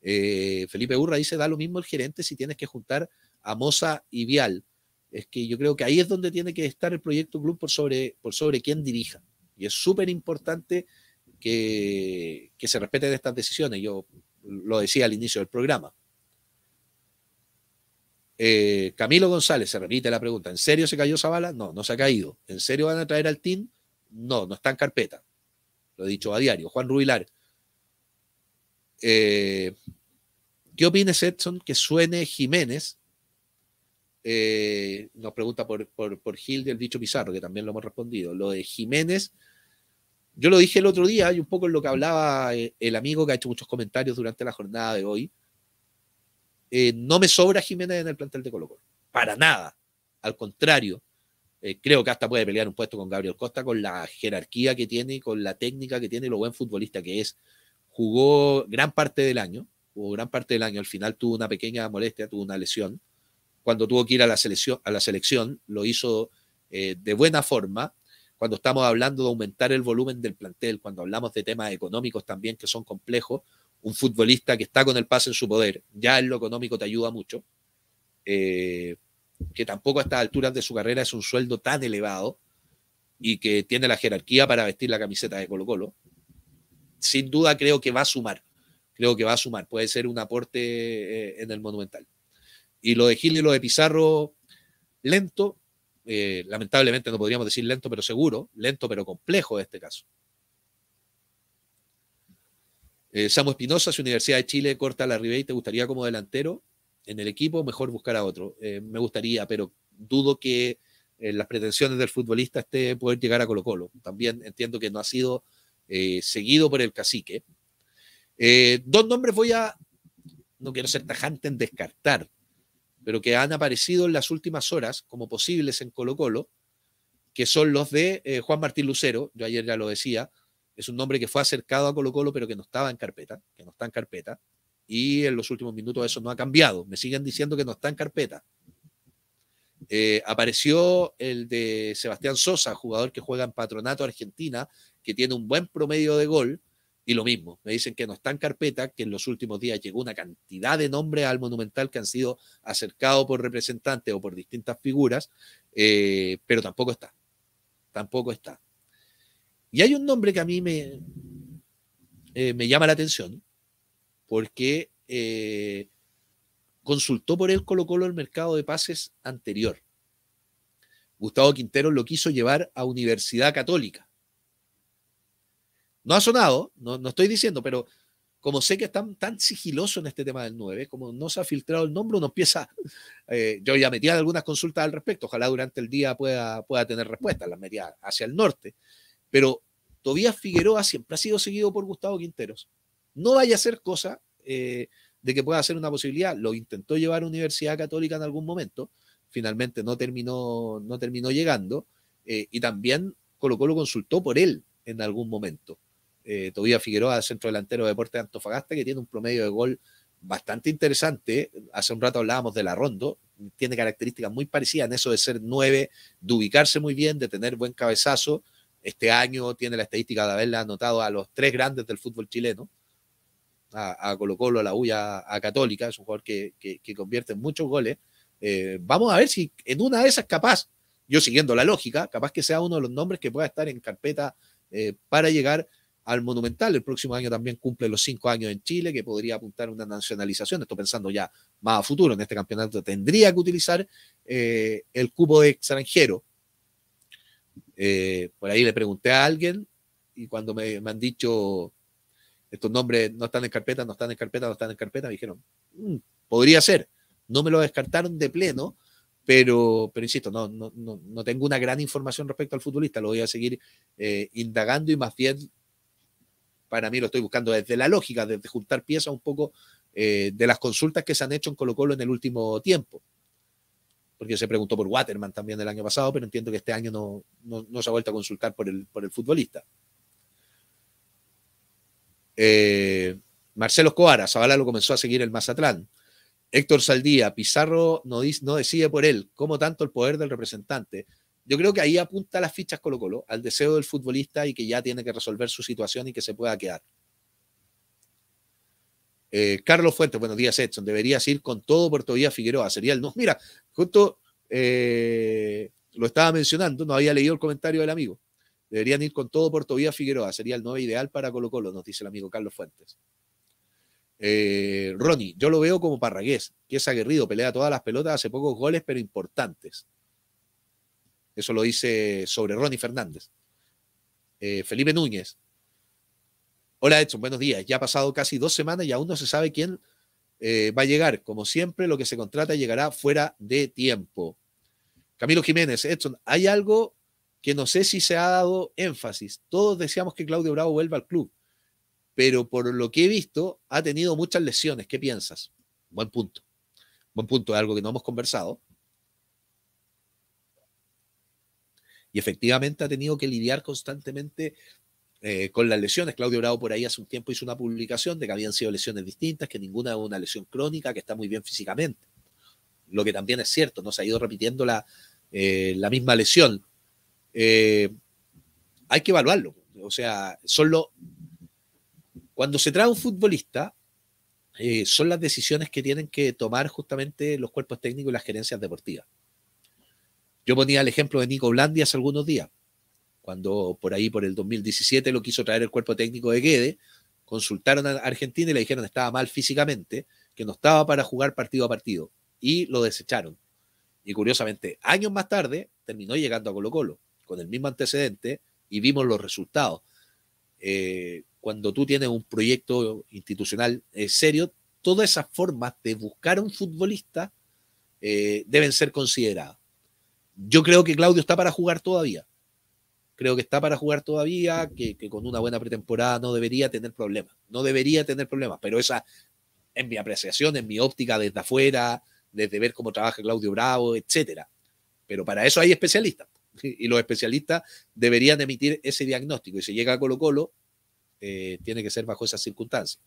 Eh, Felipe Urra dice, da lo mismo el gerente si tienes que juntar a Moza y Vial. Es que yo creo que ahí es donde tiene que estar el proyecto club por sobre, por sobre quién dirija. Y es súper importante que, que se respeten estas decisiones. Yo lo decía al inicio del programa. Eh, Camilo González, se repite la pregunta, ¿en serio se cayó Zavala? No, no se ha caído. ¿En serio van a traer al team? No, no está en carpeta. Lo he dicho a diario. Juan Rubilar. Eh, ¿Qué opina, Edson, que suene Jiménez? Eh, nos pregunta por, por, por Gil del dicho Pizarro, que también lo hemos respondido. Lo de Jiménez, yo lo dije el otro día y un poco en lo que hablaba el amigo que ha hecho muchos comentarios durante la jornada de hoy. Eh, no me sobra Jiménez en el plantel de Colo Colo. Para nada. Al contrario, eh, creo que hasta puede pelear un puesto con Gabriel Costa con la jerarquía que tiene, con la técnica que tiene, lo buen futbolista que es. Jugó gran parte del año, jugó gran parte del año. Al final tuvo una pequeña molestia, tuvo una lesión. Cuando tuvo que ir a la selección, a la selección lo hizo eh, de buena forma. Cuando estamos hablando de aumentar el volumen del plantel, cuando hablamos de temas económicos también que son complejos, un futbolista que está con el pase en su poder, ya en lo económico te ayuda mucho, eh, que tampoco a estas alturas de su carrera es un sueldo tan elevado y que tiene la jerarquía para vestir la camiseta de Colo Colo, sin duda creo que va a sumar, creo que va a sumar, puede ser un aporte eh, en el monumental. Y lo de Gil y lo de Pizarro, lento, eh, lamentablemente no podríamos decir lento, pero seguro, lento, pero complejo en este caso. Eh, Samu Espinosa, Universidad de Chile corta la Ribey, ¿te gustaría como delantero en el equipo? Mejor buscar a otro. Eh, me gustaría, pero dudo que eh, las pretensiones del futbolista esté poder llegar a Colo Colo. También entiendo que no ha sido eh, seguido por el cacique. dos nombres voy a, no quiero ser tajante en descartar, pero que han aparecido en las últimas horas como posibles en Colo Colo, que son los de Juan Martín Lucero, yo ayer ya lo decía, es un nombre que fue acercado a Colo Colo, pero que no estaba en carpeta, que no está en carpeta. Y en los últimos minutos eso no ha cambiado. Me siguen diciendo que no está en carpeta. Eh, apareció el de Sebastián Sosa, jugador que juega en Patronato Argentina, que tiene un buen promedio de gol. Y lo mismo, me dicen que no está en carpeta, que en los últimos días llegó una cantidad de nombres al Monumental que han sido acercados por representantes o por distintas figuras, eh, pero tampoco está. Tampoco está. Y hay un nombre que a mí me, eh, me llama la atención, porque eh, consultó por él Colo Colo el mercado de pases anterior. Gustavo Quintero lo quiso llevar a Universidad Católica. No ha sonado, no, estoy diciendo, pero como sé que están tan sigilosos en este tema del 9, como no se ha filtrado el nombre, uno empieza, eh, yo ya metía algunas consultas al respecto, ojalá durante el día pueda, pueda tener respuestas, las metía hacia el norte. Pero Tobías Figueroa siempre ha sido seguido por Gustavo Quinteros. No vaya a ser cosa eh, de que pueda ser una posibilidad. Lo intentó llevar a Universidad Católica en algún momento. Finalmente no terminó, no terminó llegando. Eh, y también Colo Colo consultó por él en algún momento. Eh, Tobías Figueroa, centro delantero de Deportes de Antofagasta, que tiene un promedio de gol bastante interesante. Hace un rato hablábamos de la Rondo, tiene características muy parecidas en eso de ser nueve, de ubicarse muy bien, de tener buen cabezazo este año tiene la estadística de haberla anotado a los tres grandes del fútbol chileno, a, Colo Colo, a la uya a Católica, es un jugador que, convierte en muchos goles. Eh, vamos a ver si en una de esas capaz, yo siguiendo la lógica, capaz que sea uno de los nombres que pueda estar en carpeta eh, para llegar al Monumental. El próximo año también cumple los cinco años en Chile, que podría apuntar una nacionalización. Estoy pensando ya más a futuro. En este campeonato tendría que utilizar eh, el cupo de extranjero eh, por ahí le pregunté a alguien y cuando me, han dicho estos nombres no están en carpeta, no están en carpeta, no están en carpeta, me dijeron, mm, podría ser. No me lo descartaron de pleno, pero, pero insisto, no, no, no, no, tengo una gran información respecto al futbolista, lo voy a seguir eh, indagando y más bien para mí lo estoy buscando desde la lógica, desde juntar piezas un poco eh, de las consultas que se han hecho en Colo Colo en el último tiempo porque se preguntó por Waterman también el año pasado, pero entiendo que este año no, se ha vuelto a consultar por el, por el futbolista. Eh, Marcelo Escobar, Zabala lo comenzó a seguir el Mazatlán. Héctor Saldía, Pizarro no, no decide por él, como tanto el poder del representante. Yo creo que ahí apunta las fichas Colo Colo, al deseo del futbolista y que ya tiene que resolver su situación y que se pueda quedar. Eh, Carlos Fuentes, buenos días, Edson. Deberías ir con todo Puerto Villa Figueroa. Sería el no. Mira, justo eh, lo estaba mencionando, no había leído el comentario del amigo. Deberían ir con todo Puerto Vía Figueroa. Sería el nuevo ideal para Colo Colo, nos dice el amigo Carlos Fuentes. Eh, Ronnie, yo lo veo como Parragués, que es aguerrido, pelea todas las pelotas, hace pocos goles, pero importantes. Eso lo dice sobre Ronnie Fernández. Felipe Núñez, Hola Edson, buenos días. Ya ha pasado casi dos semanas y aún no se sabe quién eh, va a llegar. Como siempre, lo que se contrata llegará fuera de tiempo. Camilo Jiménez, Edson, hay algo que no sé si se ha dado énfasis. Todos deseamos que Claudio Bravo vuelva al club, pero por lo que he visto, ha tenido muchas lesiones. ¿Qué piensas? Buen punto. Buen punto, es algo que no hemos conversado. Y efectivamente ha tenido que lidiar constantemente eh, con las lesiones. Claudio Bravo por ahí hace un tiempo hizo una publicación de que habían sido lesiones distintas, que ninguna es una lesión crónica, que está muy bien físicamente. Lo que también es cierto, no se ha ido repitiendo la, eh, misma lesión. Eh, hay que evaluarlo. O sea, solo Cuando se trae un futbolista, son las decisiones que tienen que tomar justamente los cuerpos técnicos y las gerencias deportivas. Yo ponía el ejemplo de Nico Blandi hace algunos días cuando por ahí, por el 2017, lo quiso traer el cuerpo técnico de Guede, consultaron a Argentina y le dijeron que estaba mal físicamente, que no estaba para jugar partido a partido, y lo desecharon. Y curiosamente, años más tarde, terminó llegando a Colo Colo, con el mismo antecedente, y vimos los resultados. Eh, cuando tú tienes un proyecto institucional eh, serio, todas esas formas de buscar a un futbolista eh, deben ser consideradas. Yo creo que Claudio está para jugar todavía creo que está para jugar todavía, que, con una buena pretemporada no debería tener problemas, no debería tener problemas, pero esa en mi apreciación, en mi óptica desde afuera, desde ver cómo trabaja Claudio Bravo, etcétera. Pero para eso hay especialistas y los especialistas deberían emitir ese diagnóstico y si llega a Colo Colo, eh, tiene que ser bajo esas circunstancias.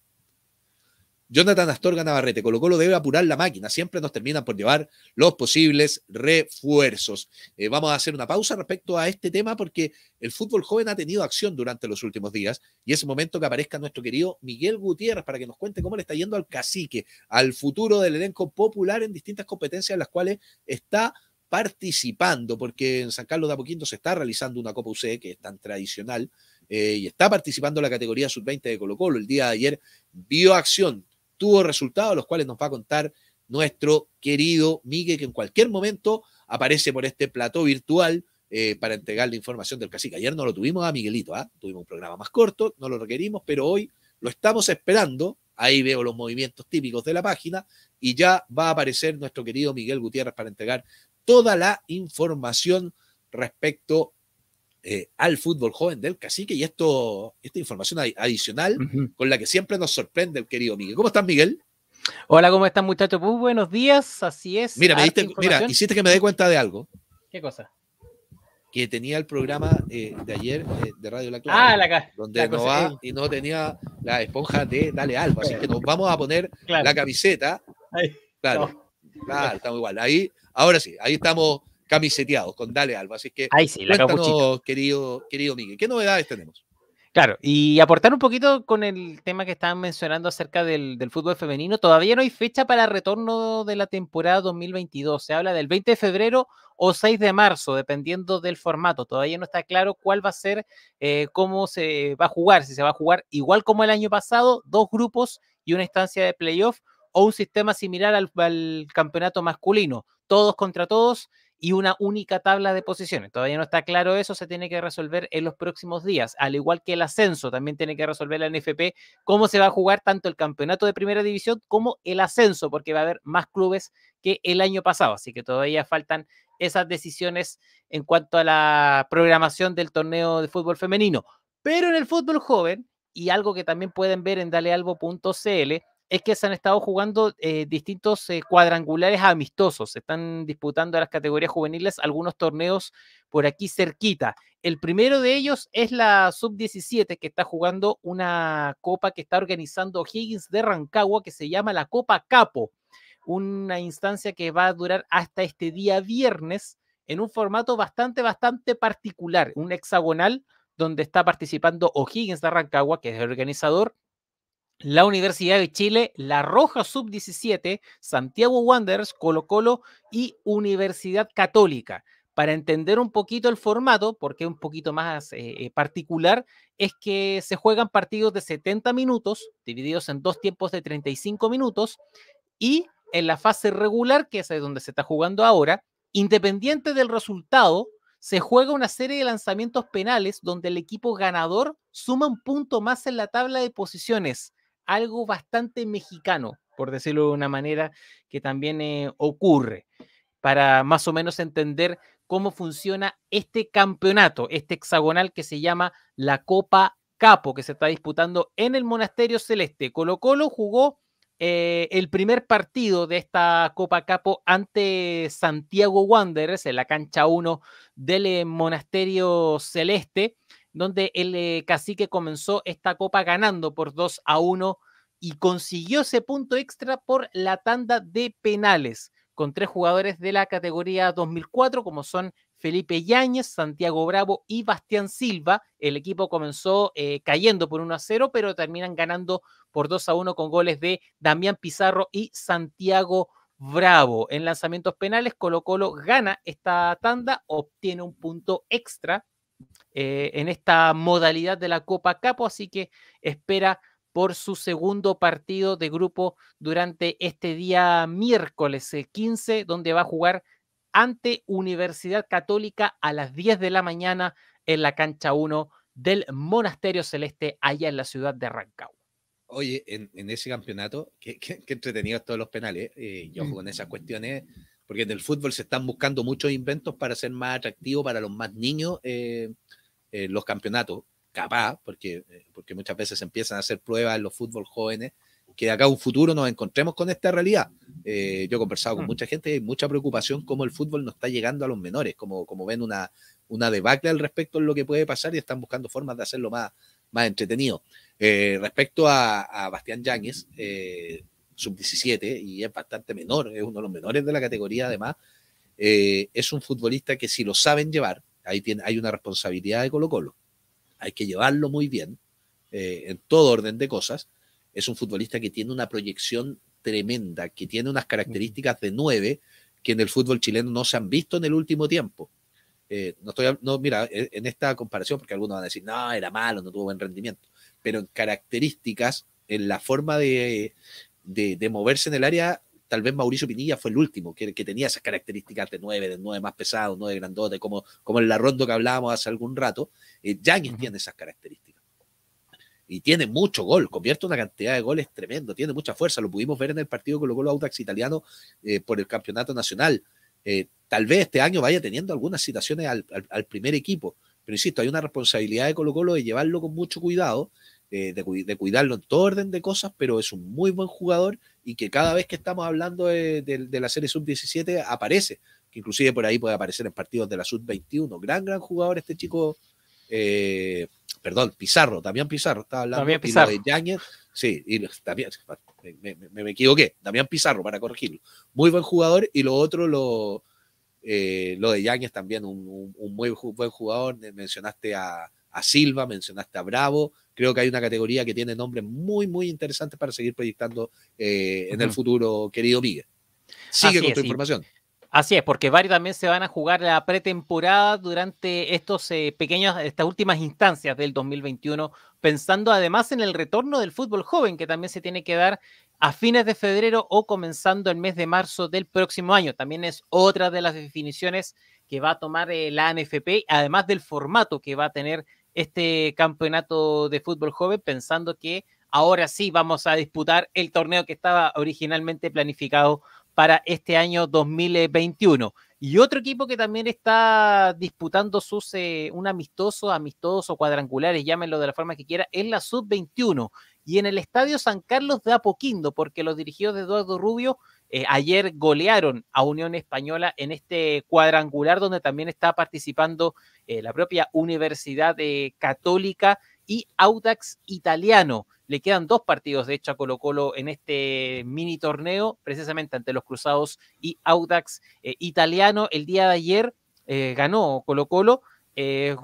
Jonathan Astorga Navarrete, Colo Colo debe apurar la máquina, siempre nos terminan por llevar los posibles refuerzos. Eh, vamos a hacer una pausa respecto a este tema porque el fútbol joven ha tenido acción durante los últimos días y es momento que aparezca nuestro querido Miguel Gutiérrez para que nos cuente cómo le está yendo al cacique, al futuro del elenco popular en distintas competencias en las cuales está participando, porque en San Carlos de Apoquindo se está realizando una Copa UC que es tan tradicional. Eh, y está participando la categoría sub-20 de Colo Colo. El día de ayer vio acción tuvo resultados, los cuales nos va a contar nuestro querido Miguel, que en cualquier momento aparece por este plató virtual eh, para entregar la información del cacique. Ayer no lo tuvimos a Miguelito, ¿ah? tuvimos un programa más corto, no lo requerimos, pero hoy lo estamos esperando. Ahí veo los movimientos típicos de la página y ya va a aparecer nuestro querido Miguel Gutiérrez para entregar toda la información respecto eh, al fútbol joven del cacique y esto, esta información adicional con la que siempre nos sorprende el querido Miguel. ¿Cómo estás, Miguel? Hola, ¿cómo estás, muchachos? Muy buenos días, así es. Mira, me diste, mira, hiciste que me dé cuenta de algo. ¿Qué cosa? Que tenía el programa eh, de ayer eh, de Radio La Clara. Ah, la Donde no y no tenía la esponja de Dale Alba. Así que nos vamos a poner la camiseta. claro, claro, estamos igual. Ahí, ahora sí, ahí estamos camiseteados con Dale Alba. Así que Ahí sí, la querido, querido Miguel, ¿qué novedades tenemos? Claro, y aportar un poquito con el tema que estaban mencionando acerca del, fútbol femenino, todavía no hay fecha para retorno de la temporada 2022, se habla del 20 de febrero o 6 de marzo, dependiendo del formato, todavía no está claro cuál va a ser, eh, cómo se va a jugar, si se va a jugar igual como el año pasado, dos grupos y una instancia de playoff o un sistema similar al, al campeonato masculino, todos contra todos, y una única tabla de posiciones. Todavía no está claro eso, se tiene que resolver en los próximos días, al igual que el ascenso, también tiene que resolver la NFP cómo se va a jugar tanto el campeonato de primera división como el ascenso, porque va a haber más clubes que el año pasado, así que todavía faltan esas decisiones en cuanto a la programación del torneo de fútbol femenino. Pero en el fútbol joven, y algo que también pueden ver en dalealbo.cl, es que se han estado jugando eh, distintos eh, cuadrangulares amistosos. Se están disputando a las categorías juveniles algunos torneos por aquí cerquita. El primero de ellos es la Sub-17 que está jugando una copa que está organizando Higgins de Rancagua que se llama la Copa Capo. Una instancia que va a durar hasta este día viernes en un formato bastante, bastante particular, un hexagonal donde está participando O'Higgins de Rancagua, que es el organizador, la Universidad de Chile, La Roja Sub-17, Santiago Wanderers, Colo Colo y Universidad Católica. Para entender un poquito el formato, porque es un poquito más eh, eh, particular, es que se juegan partidos de 70 minutos, divididos en dos tiempos de 35 minutos, y en la fase regular, que es donde se está jugando ahora, independiente del resultado, se juega una serie de lanzamientos penales donde el equipo ganador suma un punto más en la tabla de posiciones algo bastante mexicano, por decirlo de una manera, que también eh, ocurre, para más o menos entender cómo funciona este campeonato, este hexagonal que se llama la Copa Capo, que se está disputando en el Monasterio Celeste. Colo Colo jugó eh, el primer partido de esta Copa Capo ante Santiago Wanderers en la cancha 1 del eh, Monasterio Celeste donde el eh, cacique comenzó esta copa ganando por 2 a 1 y consiguió ese punto extra por la tanda de penales, con tres jugadores de la categoría 2004, como son Felipe Yáñez, Santiago Bravo y Bastián Silva. El equipo comenzó eh, cayendo por 1 a 0, pero terminan ganando por 2 a 1 con goles de Damián Pizarro y Santiago Bravo. En lanzamientos penales, Colo Colo gana esta tanda, obtiene un punto extra eh, en esta modalidad de la Copa Capo, así que espera por su segundo partido de grupo durante este día miércoles 15, eh, donde va a jugar ante Universidad Católica a las 10 de la mañana en la cancha 1 del Monasterio Celeste allá en la ciudad de Rancagua. Oye, en, ese campeonato, qué, entretenidos todos los penales. Eh, yo con esas cuestiones porque en el fútbol se están buscando muchos inventos para ser más atractivo para los más niños eh, los campeonatos, capaz, porque, eh, porque muchas veces empiezan a hacer pruebas en los fútbol jóvenes, que acá a un futuro nos encontremos con esta realidad. Eh, yo he conversado con mm. mucha gente y hay mucha preocupación cómo el fútbol no está llegando a los menores, como, como ven una, una debacle al respecto en lo que puede pasar y están buscando formas de hacerlo más, más entretenido. respecto a, a Bastián Yáñez, sub-17 y es bastante menor, es uno de los menores de la categoría además. Eh, es un futbolista que si lo saben llevar, ahí tiene, hay una responsabilidad de Colo Colo, hay que llevarlo muy bien, eh, en todo orden de cosas, es un futbolista que tiene una proyección tremenda, que tiene unas características de nueve que en el fútbol chileno no se han visto en el último tiempo. Eh, no estoy, no, mira, e-, en esta comparación, porque algunos van a decir, no, era malo, no tuvo buen rendimiento, pero en características, en la forma de, de, de, moverse en el área, tal vez Mauricio Pinilla fue el último que, que tenía esas características de nueve, de nueve más pesado, nueve grandote, como, como en la ronda que hablábamos hace algún rato. Eh, tiene esas características. Y tiene mucho gol, convierte una cantidad de goles tremendo, tiene mucha fuerza. Lo pudimos ver en el partido con colo Colo italiano eh, por el campeonato nacional. Eh, tal vez este año vaya teniendo algunas citaciones al, al, al primer equipo, pero insisto, hay una responsabilidad de Colo Colo de llevarlo con mucho cuidado eh, de, cuidarlo en todo orden de cosas, pero es un muy buen jugador y que cada vez que estamos hablando de, la serie sub-17 aparece, que inclusive por ahí puede aparecer en partidos de la sub-21. Gran, gran jugador este chico, eh, perdón, Pizarro, también Pizarro, estaba hablando Pizarro. de sí, y también, me, equivoqué, Damián Pizarro, para corregirlo. Muy buen jugador y lo otro, lo, eh, lo de Yañez también, un muy buen jugador, mencionaste a Silva, mencionaste a Bravo. Creo que hay una categoría que tiene nombres muy, muy interesantes para seguir proyectando eh, en el futuro, querido Miguel. Sigue con tu información. Así es, porque varios también se van a jugar la pretemporada durante estos eh, pequeños, estas últimas instancias del 2021, pensando además en el retorno del fútbol joven, que también se tiene que dar a fines de febrero o comenzando el mes de marzo del próximo año. También es otra de las definiciones que va a tomar eh, la ANFP, además del formato que va a tener este campeonato de fútbol joven pensando que ahora sí vamos a disputar el torneo que estaba originalmente planificado para este año 2021. Y otro equipo que también está disputando sus eh, un amistoso, amistoso, cuadrangulares, llámenlo de la forma que quiera, es la sub-21 y en el estadio San Carlos de Apoquindo, porque los dirigidos de Eduardo Rubio eh, ayer golearon a Unión Española en este cuadrangular donde también está participando eh, la propia Universidad eh, Católica y Audax Italiano. Le quedan dos partidos, de hecho, a Colo Colo en este mini torneo, precisamente ante los Cruzados y Audax Italiano. El día de ayer ganó Colo Colo,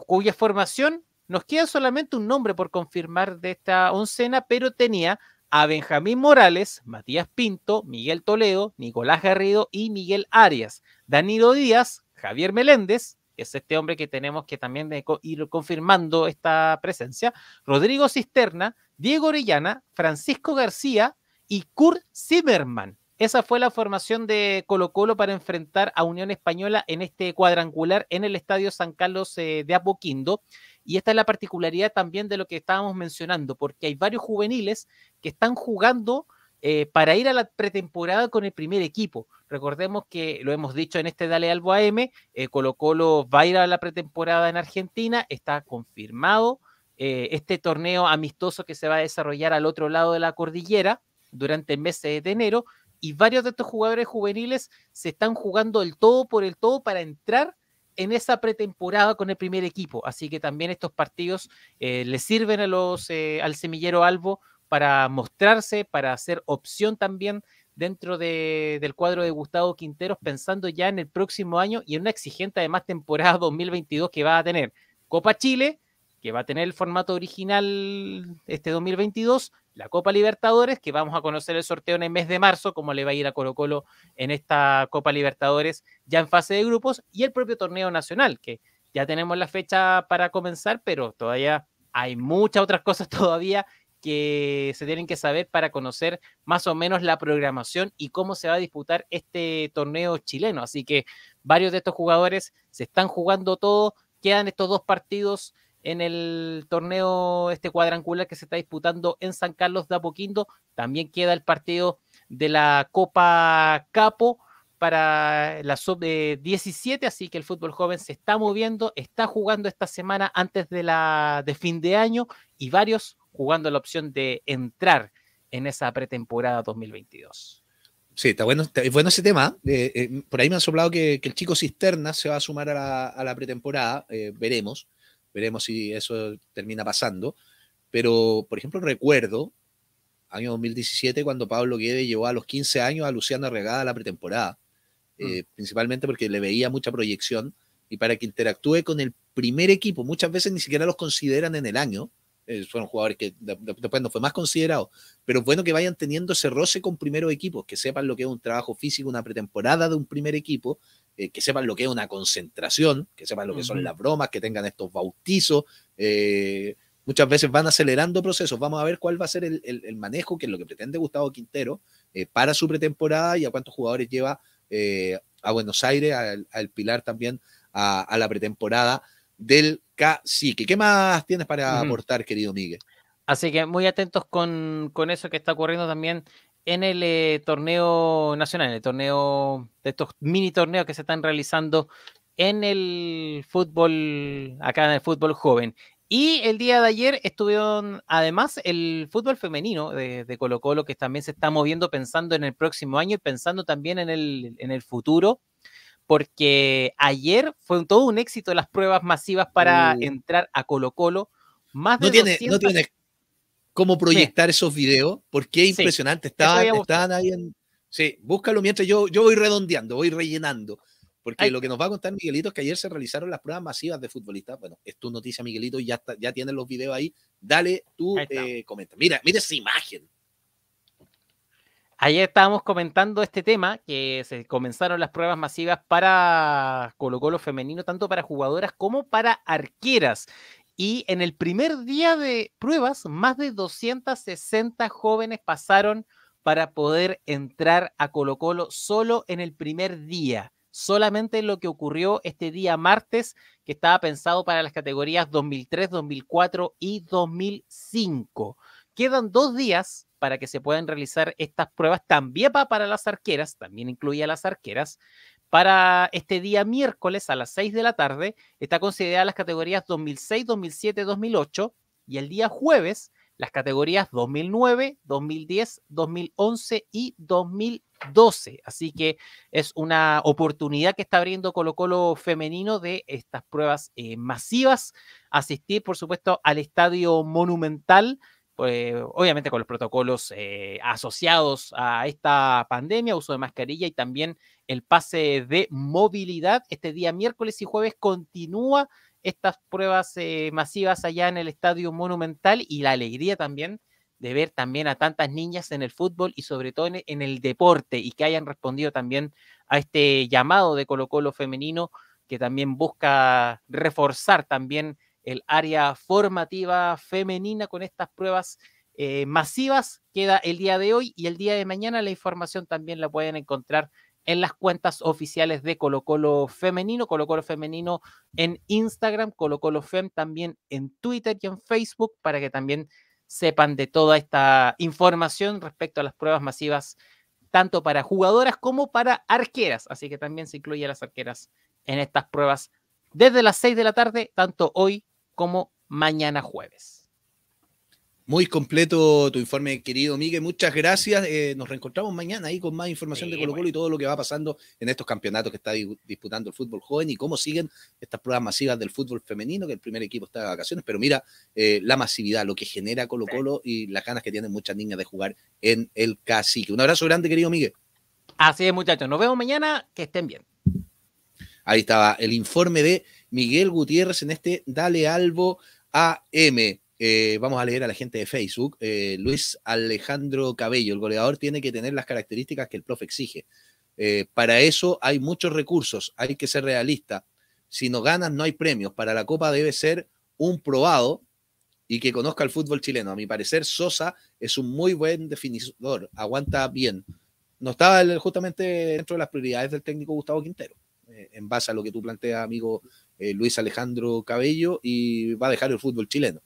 cuya formación nos queda solamente un nombre por confirmar de esta oncena, pero tenía a Benjamín Morales, Matías Pinto, Miguel Toledo, Nicolás Garrido y Miguel Arias, Danilo Díaz, Javier Meléndez, es este hombre que tenemos que también ir confirmando esta presencia, Rodrigo Cisterna, Diego Orellana, Francisco García y Kurt Zimmerman. Esa fue la formación de Colo Colo para enfrentar a Unión Española en este cuadrangular en el Estadio San Carlos eh, de Apoquindo. Y esta es la particularidad también de lo que estábamos mencionando, porque hay varios juveniles que están jugando eh, para ir a la pretemporada con el primer equipo. Recordemos que lo hemos dicho en este Dale Albo AM, eh, Colo Colo va a ir a la pretemporada en Argentina, está confirmado este torneo amistoso que se va a desarrollar al otro lado de la cordillera durante el mes de enero, y varios de estos jugadores juveniles se están jugando el todo por el todo para entrar en esa pretemporada con el primer equipo. Así que también estos partidos eh, les le sirven a los, eh, al semillero Albo para mostrarse, para hacer opción también dentro del cuadro de Gustavo Quinteros, pensando ya en el próximo año y en una exigente además temporada 2022 que va a tener Copa Chile, que va a tener el formato original este 2022, la Copa Libertadores, que vamos a conocer el sorteo en el mes de marzo, cómo le va a ir a Colo Colo en esta Copa Libertadores ya en fase de grupos, y el propio torneo nacional, que ya tenemos la fecha para comenzar, pero todavía hay muchas otras cosas todavía que se tienen que saber para conocer más o menos la programación y cómo se va a disputar este torneo chileno. Así que varios de estos jugadores se están jugando todo, quedan estos dos partidos en el torneo este cuadrangular que se está disputando en San Carlos de Apoquindo. También queda el partido de la Copa Capo para la sub-17, así que el fútbol joven se está moviendo, está jugando esta semana antes de, la, de fin de año y varios jugando la opción de entrar en esa pretemporada 2022. Sí, está bueno, bueno ese tema. ¿eh? Eh, eh, por ahí me han soplado que, el chico Cisterna se va a sumar a la, pretemporada, veremos. Veremos si eso termina pasando. Pero, por ejemplo, recuerdo, año 2017, cuando Pablo Guede llevó a los 15 años a Luciano Regada a la pretemporada, eh, mm. principalmente porque le veía mucha proyección y para que interactúe con el primer equipo. Muchas veces ni siquiera los consideran en el año. Eh, fueron jugadores que después no fue más considerado, pero bueno que vayan teniendo ese roce con primeros equipos, que sepan lo que es un trabajo físico, una pretemporada de un primer equipo eh, que sepan lo que es una concentración, que sepan lo que son las bromas, que tengan estos bautizos. Eh, muchas veces van acelerando procesos. Vamos a ver cuál va a ser el, manejo, que es lo que pretende Gustavo Quintero eh, para su pretemporada y a cuántos jugadores lleva a Buenos Aires, al, Pilar también, a, la pretemporada del Cacique. ¿Qué más tienes para aportar, querido Miguel? Así que muy atentos con, con, eso que está ocurriendo también en el eh, torneo nacional, en el torneo de estos mini torneos que se están realizando en el fútbol, acá en el fútbol joven. Y el día de ayer estuvieron además el fútbol femenino de, Colo Colo, que también se está moviendo pensando en el próximo año y pensando también en el, futuro, porque ayer fue todo un éxito las pruebas masivas para uh. entrar a Colo Colo. Más de cómo proyectar esos videos, porque es impresionante. Estaban, ahí en. Sí, búscalo mientras yo, yo voy redondeando, voy rellenando. Porque lo que nos va a contar Miguelito es que ayer se realizaron las pruebas masivas de futbolistas. Bueno, es tu noticia, Miguelito, ya, ya tienes los videos ahí. Dale tu eh, comenta. Mira, mira esa imagen. Ayer estábamos comentando este tema, que se comenzaron las pruebas masivas para Colo Colo femenino, tanto para jugadoras como para arqueras. Y en el primer día de pruebas, más de 260 jóvenes pasaron para poder entrar a Colo Colo solo en el primer día. Solamente lo que ocurrió este día martes, que estaba pensado para las categorías 2003, 2004 y 2005. Quedan dos días para que se puedan realizar estas pruebas, también para las arqueras, también incluía las arqueras, para este día miércoles a las 6 de la tarde está considerada las categorías 2006, 2007, 2008 y el día jueves las categorías 2009, 2010, 2011 y 2012. Así que es una oportunidad que está abriendo Colo Colo femenino de estas pruebas eh, masivas. Asistir, por supuesto, al estadio monumental. Pues, obviamente con los protocolos eh, asociados a esta pandemia, uso de mascarilla y también el pase de movilidad. Este día miércoles y jueves continúa estas pruebas eh, masivas allá en el Estadio Monumental y la alegría también de ver también a tantas niñas en el fútbol y sobre todo en el deporte y que hayan respondido también a este llamado de Colo Colo femenino que también busca reforzar también el área formativa femenina con estas pruebas eh, masivas. Queda el día de hoy y el día de mañana la información también la pueden encontrar en las cuentas oficiales de Colo Colo Femenino, Colo Colo Femenino en Instagram, Colo Colo Fem también en Twitter y en Facebook, para que también sepan de toda esta información respecto a las pruebas masivas, tanto para jugadoras como para arqueras. Así que también se incluye a las arqueras en estas pruebas desde las 6 de la tarde, tanto hoy como mañana jueves. Muy completo tu informe, querido Miguel. Muchas gracias. Eh, nos reencontramos mañana ahí con más información de Colo Colo y todo lo que va pasando en estos campeonatos que está disputando el fútbol joven y cómo siguen estas pruebas masivas del fútbol femenino, que el primer equipo está de vacaciones. Pero mira eh, la masividad, lo que genera Colo Colo y las ganas que tienen muchas niñas de jugar en el cacique. Un abrazo grande, querido Miguel. Así es, muchachos. Nos vemos mañana. Que estén bien. Ahí estaba el informe de Miguel Gutiérrez en este Dale Albo AM. Eh, vamos a leer a la gente de Facebook. Eh, Luis Alejandro Cabello, el goleador tiene que tener las características que el profe exige. Eh, para eso hay muchos recursos, hay que ser realista. Si no ganas, no hay premios. Para la Copa debe ser un probado y que conozca el fútbol chileno. A mi parecer, Sosa es un muy buen definidor, aguanta bien. No estaba justamente dentro de las prioridades del técnico Gustavo Quintero, en base a lo que tú planteas, amigo Luis Alejandro Cabello, y va a dejar el fútbol chileno.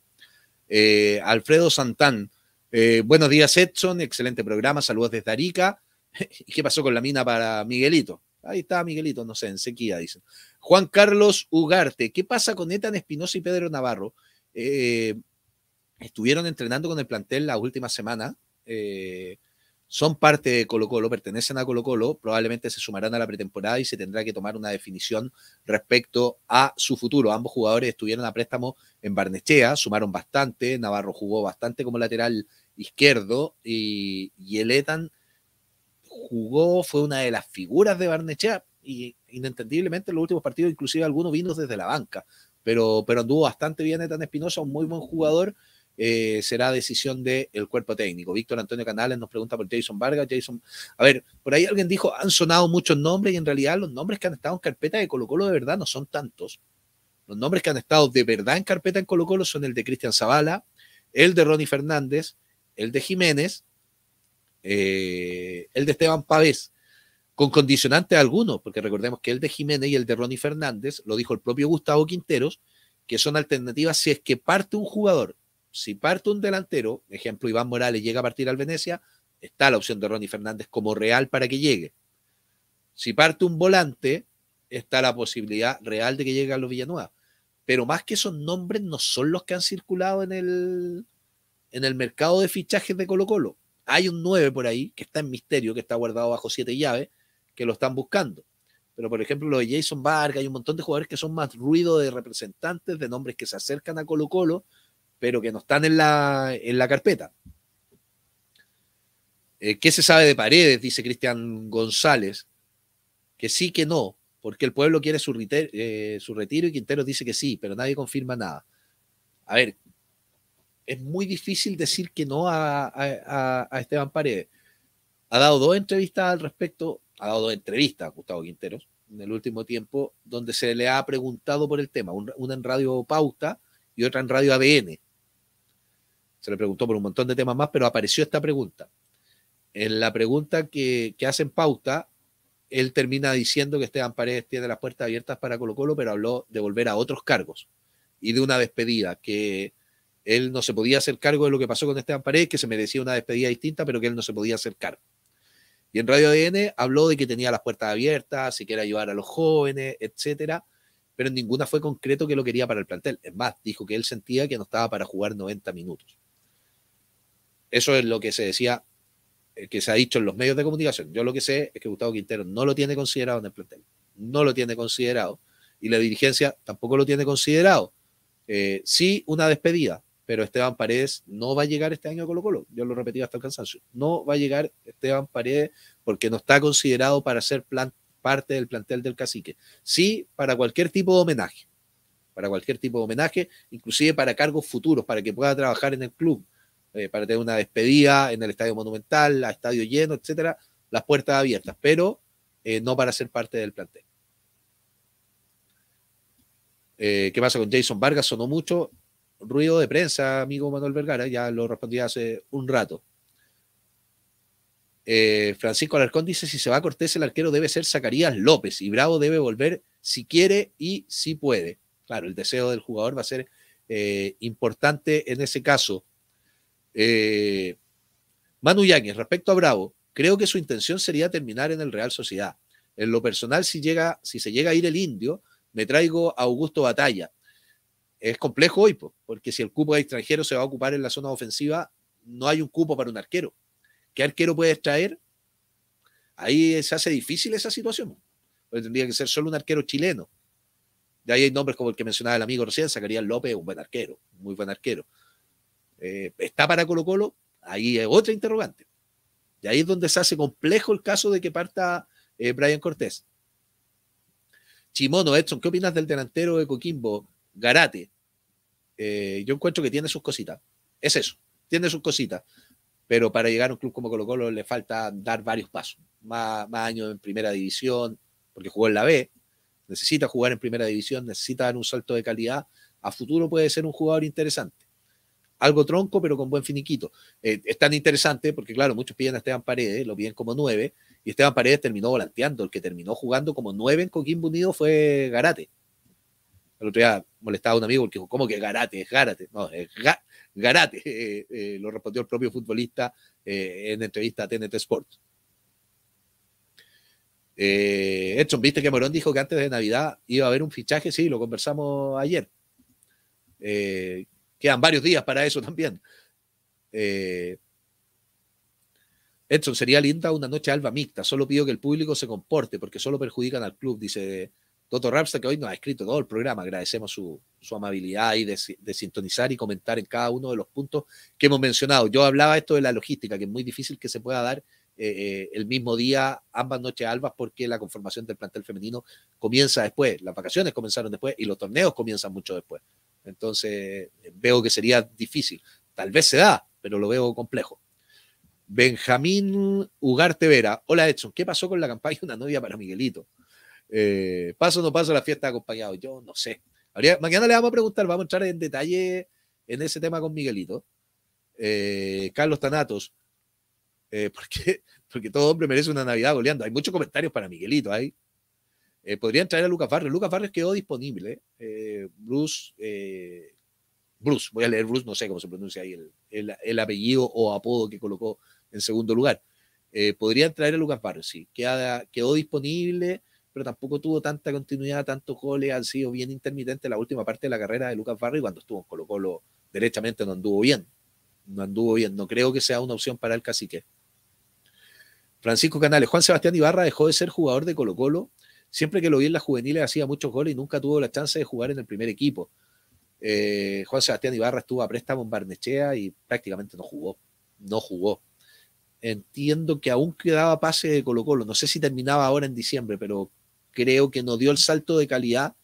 Eh, Alfredo Santán, eh, buenos días Edson, excelente programa, saludos desde Arica. ¿Y qué pasó con la mina para Miguelito? Ahí está Miguelito, no sé, en sequía, dice Juan Carlos Ugarte, ¿qué pasa con Etan Espinosa y Pedro Navarro? Eh, estuvieron entrenando con el plantel la última semana son parte de Colo Colo, pertenecen a Colo Colo, probablemente se sumarán a la pretemporada y se tendrá que tomar una definición respecto a su futuro. Ambos jugadores estuvieron a préstamo en Barnechea, sumaron bastante, Navarro jugó bastante como lateral izquierdo y, y el jugó, fue una de las figuras de Barnechea y inentendiblemente en los últimos partidos inclusive algunos vinos desde la banca, pero, pero anduvo bastante bien Etan Espinosa, un muy buen jugador eh, será decisión del cuerpo técnico. Víctor Antonio Canales nos pregunta por Jason Vargas. Jason, a ver, por ahí alguien dijo, han sonado muchos nombres y en realidad los nombres que han estado en carpeta de Colo Colo de verdad no son tantos. Los nombres que han estado de verdad en carpeta en Colo Colo son el de Cristian Zavala, el de Ronnie Fernández, el de Jiménez, eh, el de Esteban Pavés con condicionantes algunos, porque recordemos que el de Jiménez y el de Ronnie Fernández, lo dijo el propio Gustavo Quinteros, que son alternativas si es que parte un jugador si parte un delantero, ejemplo, Iván Morales llega a partir al Venecia, está la opción de Ronnie Fernández como real para que llegue. Si parte un volante, está la posibilidad real de que llegue a los Villanueva. Pero más que esos nombres no son los que han circulado en el, en el mercado de fichajes de Colo Colo. Hay un 9 por ahí que está en misterio, que está guardado bajo siete llaves, que lo están buscando. Pero por ejemplo, lo de Jason Vargas, hay un montón de jugadores que son más ruido de representantes, de nombres que se acercan a Colo Colo, pero que no están en la, en la carpeta. Eh, ¿Qué se sabe de Paredes? Dice Cristian González. Que sí, que no, porque el pueblo quiere su, eh, su retiro y Quinteros dice que sí, pero nadie confirma nada. A ver, es muy difícil decir que no a, Esteban Paredes. Ha dado dos entrevistas al respecto, ha dado dos entrevistas Gustavo Quinteros en el último tiempo, donde se le ha preguntado por el tema, una en Radio Pauta y otra en Radio ABN se le preguntó por un montón de temas más, pero apareció esta pregunta. En la pregunta que, hacen pauta, él termina diciendo que Esteban Paredes tiene las puertas abiertas para Colo Colo, pero habló de volver a otros cargos y de una despedida, que él no se podía hacer cargo de lo que pasó con Esteban Paredes, que se merecía una despedida distinta, pero que él no se podía hacer cargo. Y en Radio ADN habló de que tenía las puertas abiertas, si quería ayudar a los jóvenes, etcétera, pero en ninguna fue concreto que lo quería para el plantel. Es más, dijo que él sentía que no estaba para jugar 90 minutos. Eso es lo que se decía, eh, que se ha dicho en los medios de comunicación. Yo lo que sé es que Gustavo Quintero no lo tiene considerado en el plantel, no lo tiene considerado, y la dirigencia tampoco lo tiene considerado. Eh, sí, una despedida, pero Esteban Paredes no va a llegar este año a Colo Colo, yo lo repetí hasta el cansancio, no va a llegar Esteban Paredes porque no está considerado para ser plan, parte del plantel del cacique. Sí, para cualquier tipo de homenaje, para cualquier tipo de homenaje, inclusive para cargos futuros, para que pueda trabajar en el club, eh, para tener una despedida en el Estadio Monumental, a estadio lleno, etcétera, las puertas abiertas, pero eh, no para ser parte del plantel. Eh, ¿Qué pasa con Jason Vargas? Sonó mucho ruido de prensa, amigo Manuel Vergara, ya lo respondí hace un rato. Francisco Alarcón dice, si se va Cortés, el arquero debe ser Zacarías López y Bravo debe volver si quiere y si puede. Claro, el deseo del jugador va a ser importante en ese caso. Eh, Manu Yáñez, respecto a Bravo, creo que su intención sería terminar en el Real Sociedad. En lo personal, si, llega, si se llega a ir el indio, me traigo a Augusto Batalla. Es complejo hoy, porque si el cupo de extranjero se va a ocupar en la zona ofensiva, no hay un cupo para un arquero. ¿Qué arquero puedes traer? Ahí se hace difícil esa situación. tendría que ser solo un arquero chileno. De ahí hay nombres como el que mencionaba el amigo recién, Zacarías López, un buen arquero, muy buen arquero. Eh, está para Colo Colo, ahí es otra interrogante. Y ahí es donde se hace complejo el caso de que parta eh, Brian Cortés. Chimono, Edson, ¿qué opinas del delantero de Coquimbo, Garate? Eh, yo encuentro que tiene sus cositas. Es eso, tiene sus cositas. Pero para llegar a un club como Colo Colo le falta dar varios pasos. más años en primera división, porque jugó en la B, necesita jugar en primera división, necesita dar un salto de calidad. A futuro puede ser un jugador interesante algo tronco, pero con buen finiquito. Eh, es tan interesante porque, claro, muchos piden a Esteban Paredes, lo piden como nueve, y Esteban Paredes terminó volanteando. El que terminó jugando como nueve en Coquimbo Unido fue Garate. El otro día molestaba un amigo porque dijo, ¿cómo que Garate? Es Garate. No, es Garate. Eh, eh, lo respondió el propio futbolista en entrevista a TNT Sports. Edson, viste que Morón dijo que antes de Navidad iba a haber un fichaje, sí, lo conversamos ayer. Eh, Quedan varios días para eso también. Eh, Edson, sería linda una noche alba mixta. Solo pido que el público se comporte porque solo perjudican al club, dice Toto Rapsta, que hoy nos ha escrito todo el programa. Agradecemos su, amabilidad y de, sintonizar y comentar en cada uno de los puntos que hemos mencionado. Yo hablaba esto de la logística, que es muy difícil que se pueda dar eh, eh, el mismo día ambas noches albas porque la conformación del plantel femenino comienza después. Las vacaciones comenzaron después y los torneos comienzan mucho después. Entonces, veo que sería difícil. Tal vez se da, pero lo veo complejo. Benjamín Ugarte Vera. Hola Edson, ¿qué pasó con la campaña Una novia para Miguelito? Eh, ¿Paso o no paso la fiesta acompañado? Yo no sé. mañana le vamos a preguntar, vamos a entrar en detalle en ese tema con Miguelito. Eh, Carlos Tanatos, eh, Porque todo hombre merece una Navidad goleando. Hay muchos comentarios para Miguelito ahí. Eh, podrían traer a Lucas Barrios. Lucas Barrios quedó disponible. Eh, Bruce, eh, Bruce, voy a leer Bruce, no sé cómo se pronuncia ahí el, apellido o apodo que colocó en segundo lugar. podrían traer a Lucas Barrios, sí. quedó disponible, pero tampoco tuvo tanta continuidad, tantos goles, han sido bien intermitentes la última parte de la carrera de Lucas Barrios cuando estuvo en Colo Colo, derechamente no anduvo bien. No anduvo bien. No creo que sea una opción para el cacique. Francisco Canales, Juan Sebastián Ibarra dejó de ser jugador de Colo Colo Siempre que lo vi en las juveniles hacía muchos goles y nunca tuvo la chance de jugar en el primer equipo. Eh, Juan Sebastián Ibarra estuvo a préstamo en Barnechea y prácticamente no jugó. No jugó. Entiendo que aún quedaba pase de Colo Colo. No sé si terminaba ahora en diciembre, pero creo que no dio el salto de calidad.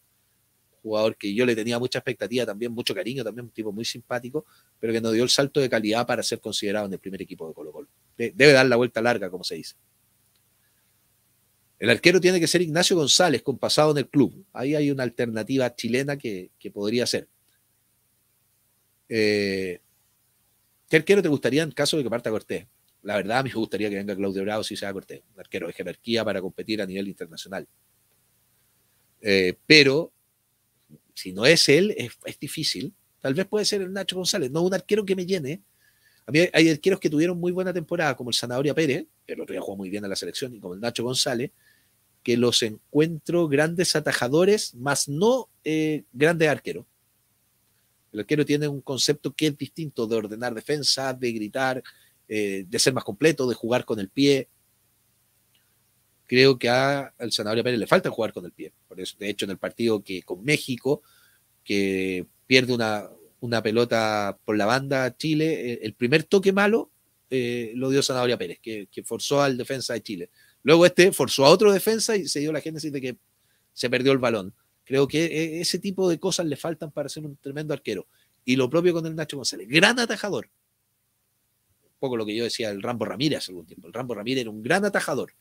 Jugador que yo le tenía mucha expectativa también, mucho cariño también, un tipo muy simpático, pero que no dio el salto de calidad para ser considerado en el primer equipo de Colo Colo. debe dar la vuelta larga, como se dice. El arquero tiene que ser Ignacio González, con pasado en el club. Ahí hay una alternativa chilena que, podría ser. Eh, ¿Qué arquero te gustaría en caso de que parta Cortés? La verdad, a mí me gustaría que venga Claudio Bravo si sea Cortés, un arquero de jerarquía para competir a nivel internacional. Eh, pero si no es él, es, difícil. Tal vez puede ser el Nacho González, no un arquero que me llene. hay arqueros que tuvieron muy buena temporada, como el Zanahoria Pérez, que el otro día jugó muy bien a la selección, y como el Nacho González, que los encuentro grandes atajadores, más no eh, grandes arqueros. El arquero tiene un concepto que es distinto de ordenar defensa, de gritar, eh, de ser más completo, de jugar con el pie. Creo que a, al Zanahoria Pérez le falta jugar con el pie. Por eso, de hecho, en el partido que con México, que pierde una, pelota por la banda Chile, eh, el primer toque malo eh, lo dio Zanahoria Pérez, que forzó al defensa de Chile Luego este forzó a otro defensa y se dio la génesis de que se perdió el balón. Creo que e-, ese tipo de cosas le faltan para ser un tremendo arquero. Y lo propio con el Nacho González, gran atajador. Un poco lo que yo decía el Rambo Ramírez hace algún tiempo. El Rambo Ramírez era un gran atajador,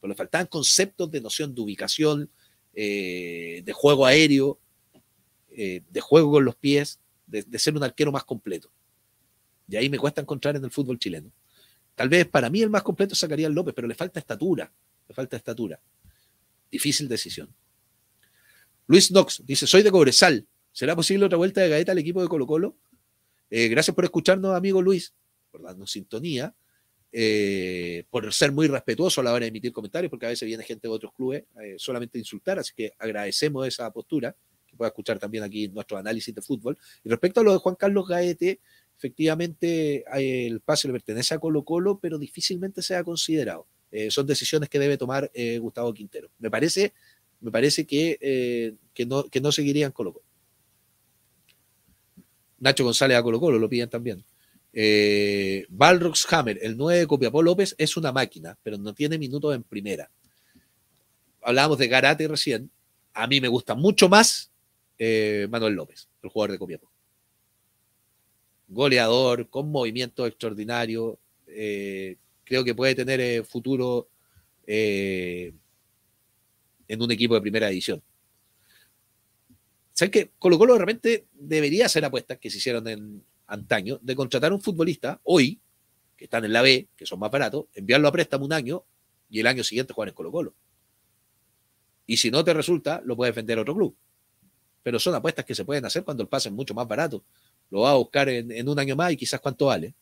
pero le faltaban conceptos de noción de ubicación, eh, de juego aéreo, eh, de juego con los pies, de, ser un arquero más completo. Y ahí me cuesta encontrar en el fútbol chileno. Tal vez para mí el más completo sacaría el López, pero le falta estatura. Le falta estatura. Difícil decisión. Luis Knox dice: Soy de Cobresal. ¿Será posible otra vuelta de gaeta al equipo de Colo-Colo? Eh, gracias por escucharnos, amigo Luis, por darnos sintonía, eh, por ser muy respetuoso a la hora de emitir comentarios, porque a veces viene gente de otros clubes eh, solamente a insultar, así que agradecemos esa postura, que pueda escuchar también aquí nuestro análisis de fútbol. Y respecto a lo de Juan Carlos Gaete, efectivamente eh, el pase le pertenece a Colo Colo, pero difícilmente sea considerado. Eh, son decisiones que debe tomar eh, Gustavo Quintero. Me parece, me parece que, no, seguirían Colo Colo. Nacho González a Colo Colo lo piden también. Balrox Hammer, el 9 de Copiapó López, es una máquina, pero no tiene minutos en primera. Hablábamos de Garate recién. A mí me gusta mucho más Manuel López, el jugador de Copiapó goleador, con movimiento extraordinario. Eh, creo que puede tener eh, futuro eh, en un equipo de primera edición ¿Saben que Colo Colo de debería hacer apuestas que se hicieron en antaño de contratar un futbolista hoy, que están en la B, que son más baratos, enviarlo a préstamo un año y el año siguiente jugar en Colo Colo. Y si no te resulta, lo puedes vender a otro club. Pero son apuestas que se pueden hacer cuando el pase es mucho más barato. Lo va a buscar en, un año más y quizás cuánto vale.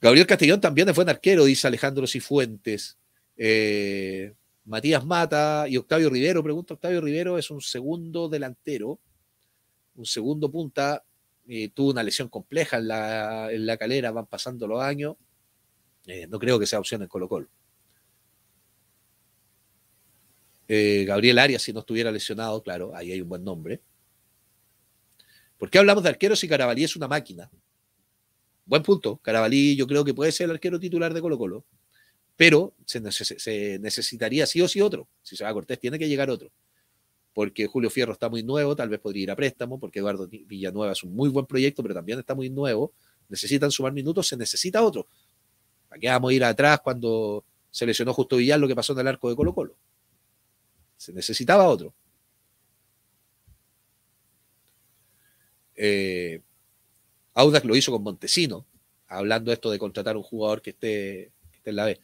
Gabriel Castellón también es buen arquero, dice Alejandro Cifuentes. Eh, Matías Mata y Octavio Rivero, pregunta Octavio Rivero, es un segundo delantero, un segundo punta, tuvo una lesión compleja en la, calera, van pasando los años, eh, no creo que sea opción en Colo Colo. Eh, Gabriel Arias, si no estuviera lesionado, claro, ahí hay un buen nombre. ¿Por qué hablamos de arqueros si Carabalí es una máquina? Buen punto. Carabalí yo creo que puede ser el arquero titular de Colo Colo, pero se, necesitaría sí o sí otro. Si se va a Cortés, tiene que llegar otro. Porque Julio Fierro está muy nuevo, tal vez podría ir a préstamo, porque Eduardo Villanueva es un muy buen proyecto, pero también está muy nuevo. Necesitan sumar minutos, se necesita otro. ¿Para qué vamos a ir atrás cuando se lesionó Justo Villal lo que pasó en el arco de Colo Colo? Se necesitaba otro. Eh, Audax lo hizo con Montesino, hablando esto de contratar un jugador que esté, en la B.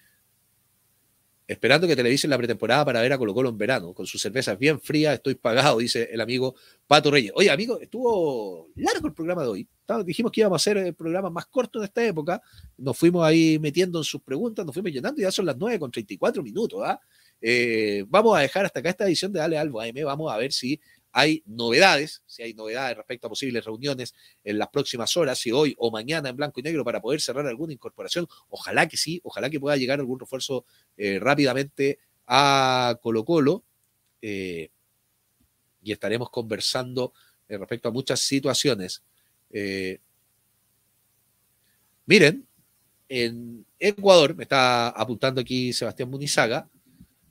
Esperando que televisen la pretemporada para ver a Colo Colo en verano, con sus cervezas bien frías, estoy pagado, dice el amigo Pato Reyes. Oye, amigo, estuvo largo el programa de hoy. Dijimos que íbamos a hacer el programa más corto de esta época. Nos fuimos ahí metiendo en sus preguntas, nos fuimos llenando y ya son las 9 con 34 minutos. ¿ah? Eh, vamos a dejar hasta acá esta edición de Dale Albo AM. Vamos a ver si hay novedades, si hay novedades respecto a posibles reuniones en las próximas horas, si hoy o mañana en blanco y negro para poder cerrar alguna incorporación, ojalá que sí, ojalá que pueda llegar algún refuerzo eh, rápidamente a Colo Colo eh, y estaremos conversando eh, respecto a muchas situaciones. miren, en Ecuador, me está apuntando aquí Sebastián Munizaga,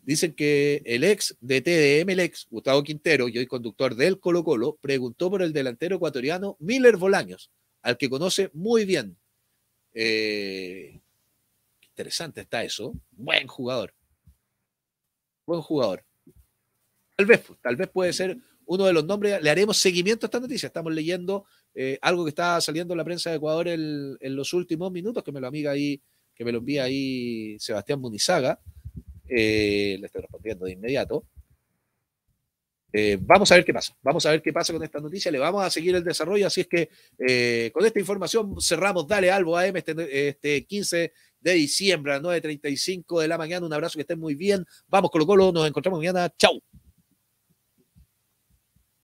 Dicen que el ex TDM el ex Gustavo Quintero, y hoy conductor del Colo Colo, preguntó por el delantero ecuatoriano Miller Bolaños, al que conoce muy bien. Eh, interesante está eso. Buen jugador. Buen jugador. Tal vez, pues, tal vez puede ser uno de los nombres. Le haremos seguimiento a esta noticia. Estamos leyendo eh, algo que está saliendo en la prensa de Ecuador en los últimos minutos, que me lo amiga ahí, que me lo envía ahí Sebastián Munizaga. Eh, le estoy respondiendo de inmediato. Eh, vamos a ver qué pasa. Vamos a ver qué pasa con esta noticia. Le vamos a seguir el desarrollo. Así es que eh, con esta información cerramos. Dale Albo a M este 15 este de diciembre a 9.35 de la mañana. Un abrazo, que estén muy bien. Vamos, Colo Colo. Nos encontramos mañana. Chau.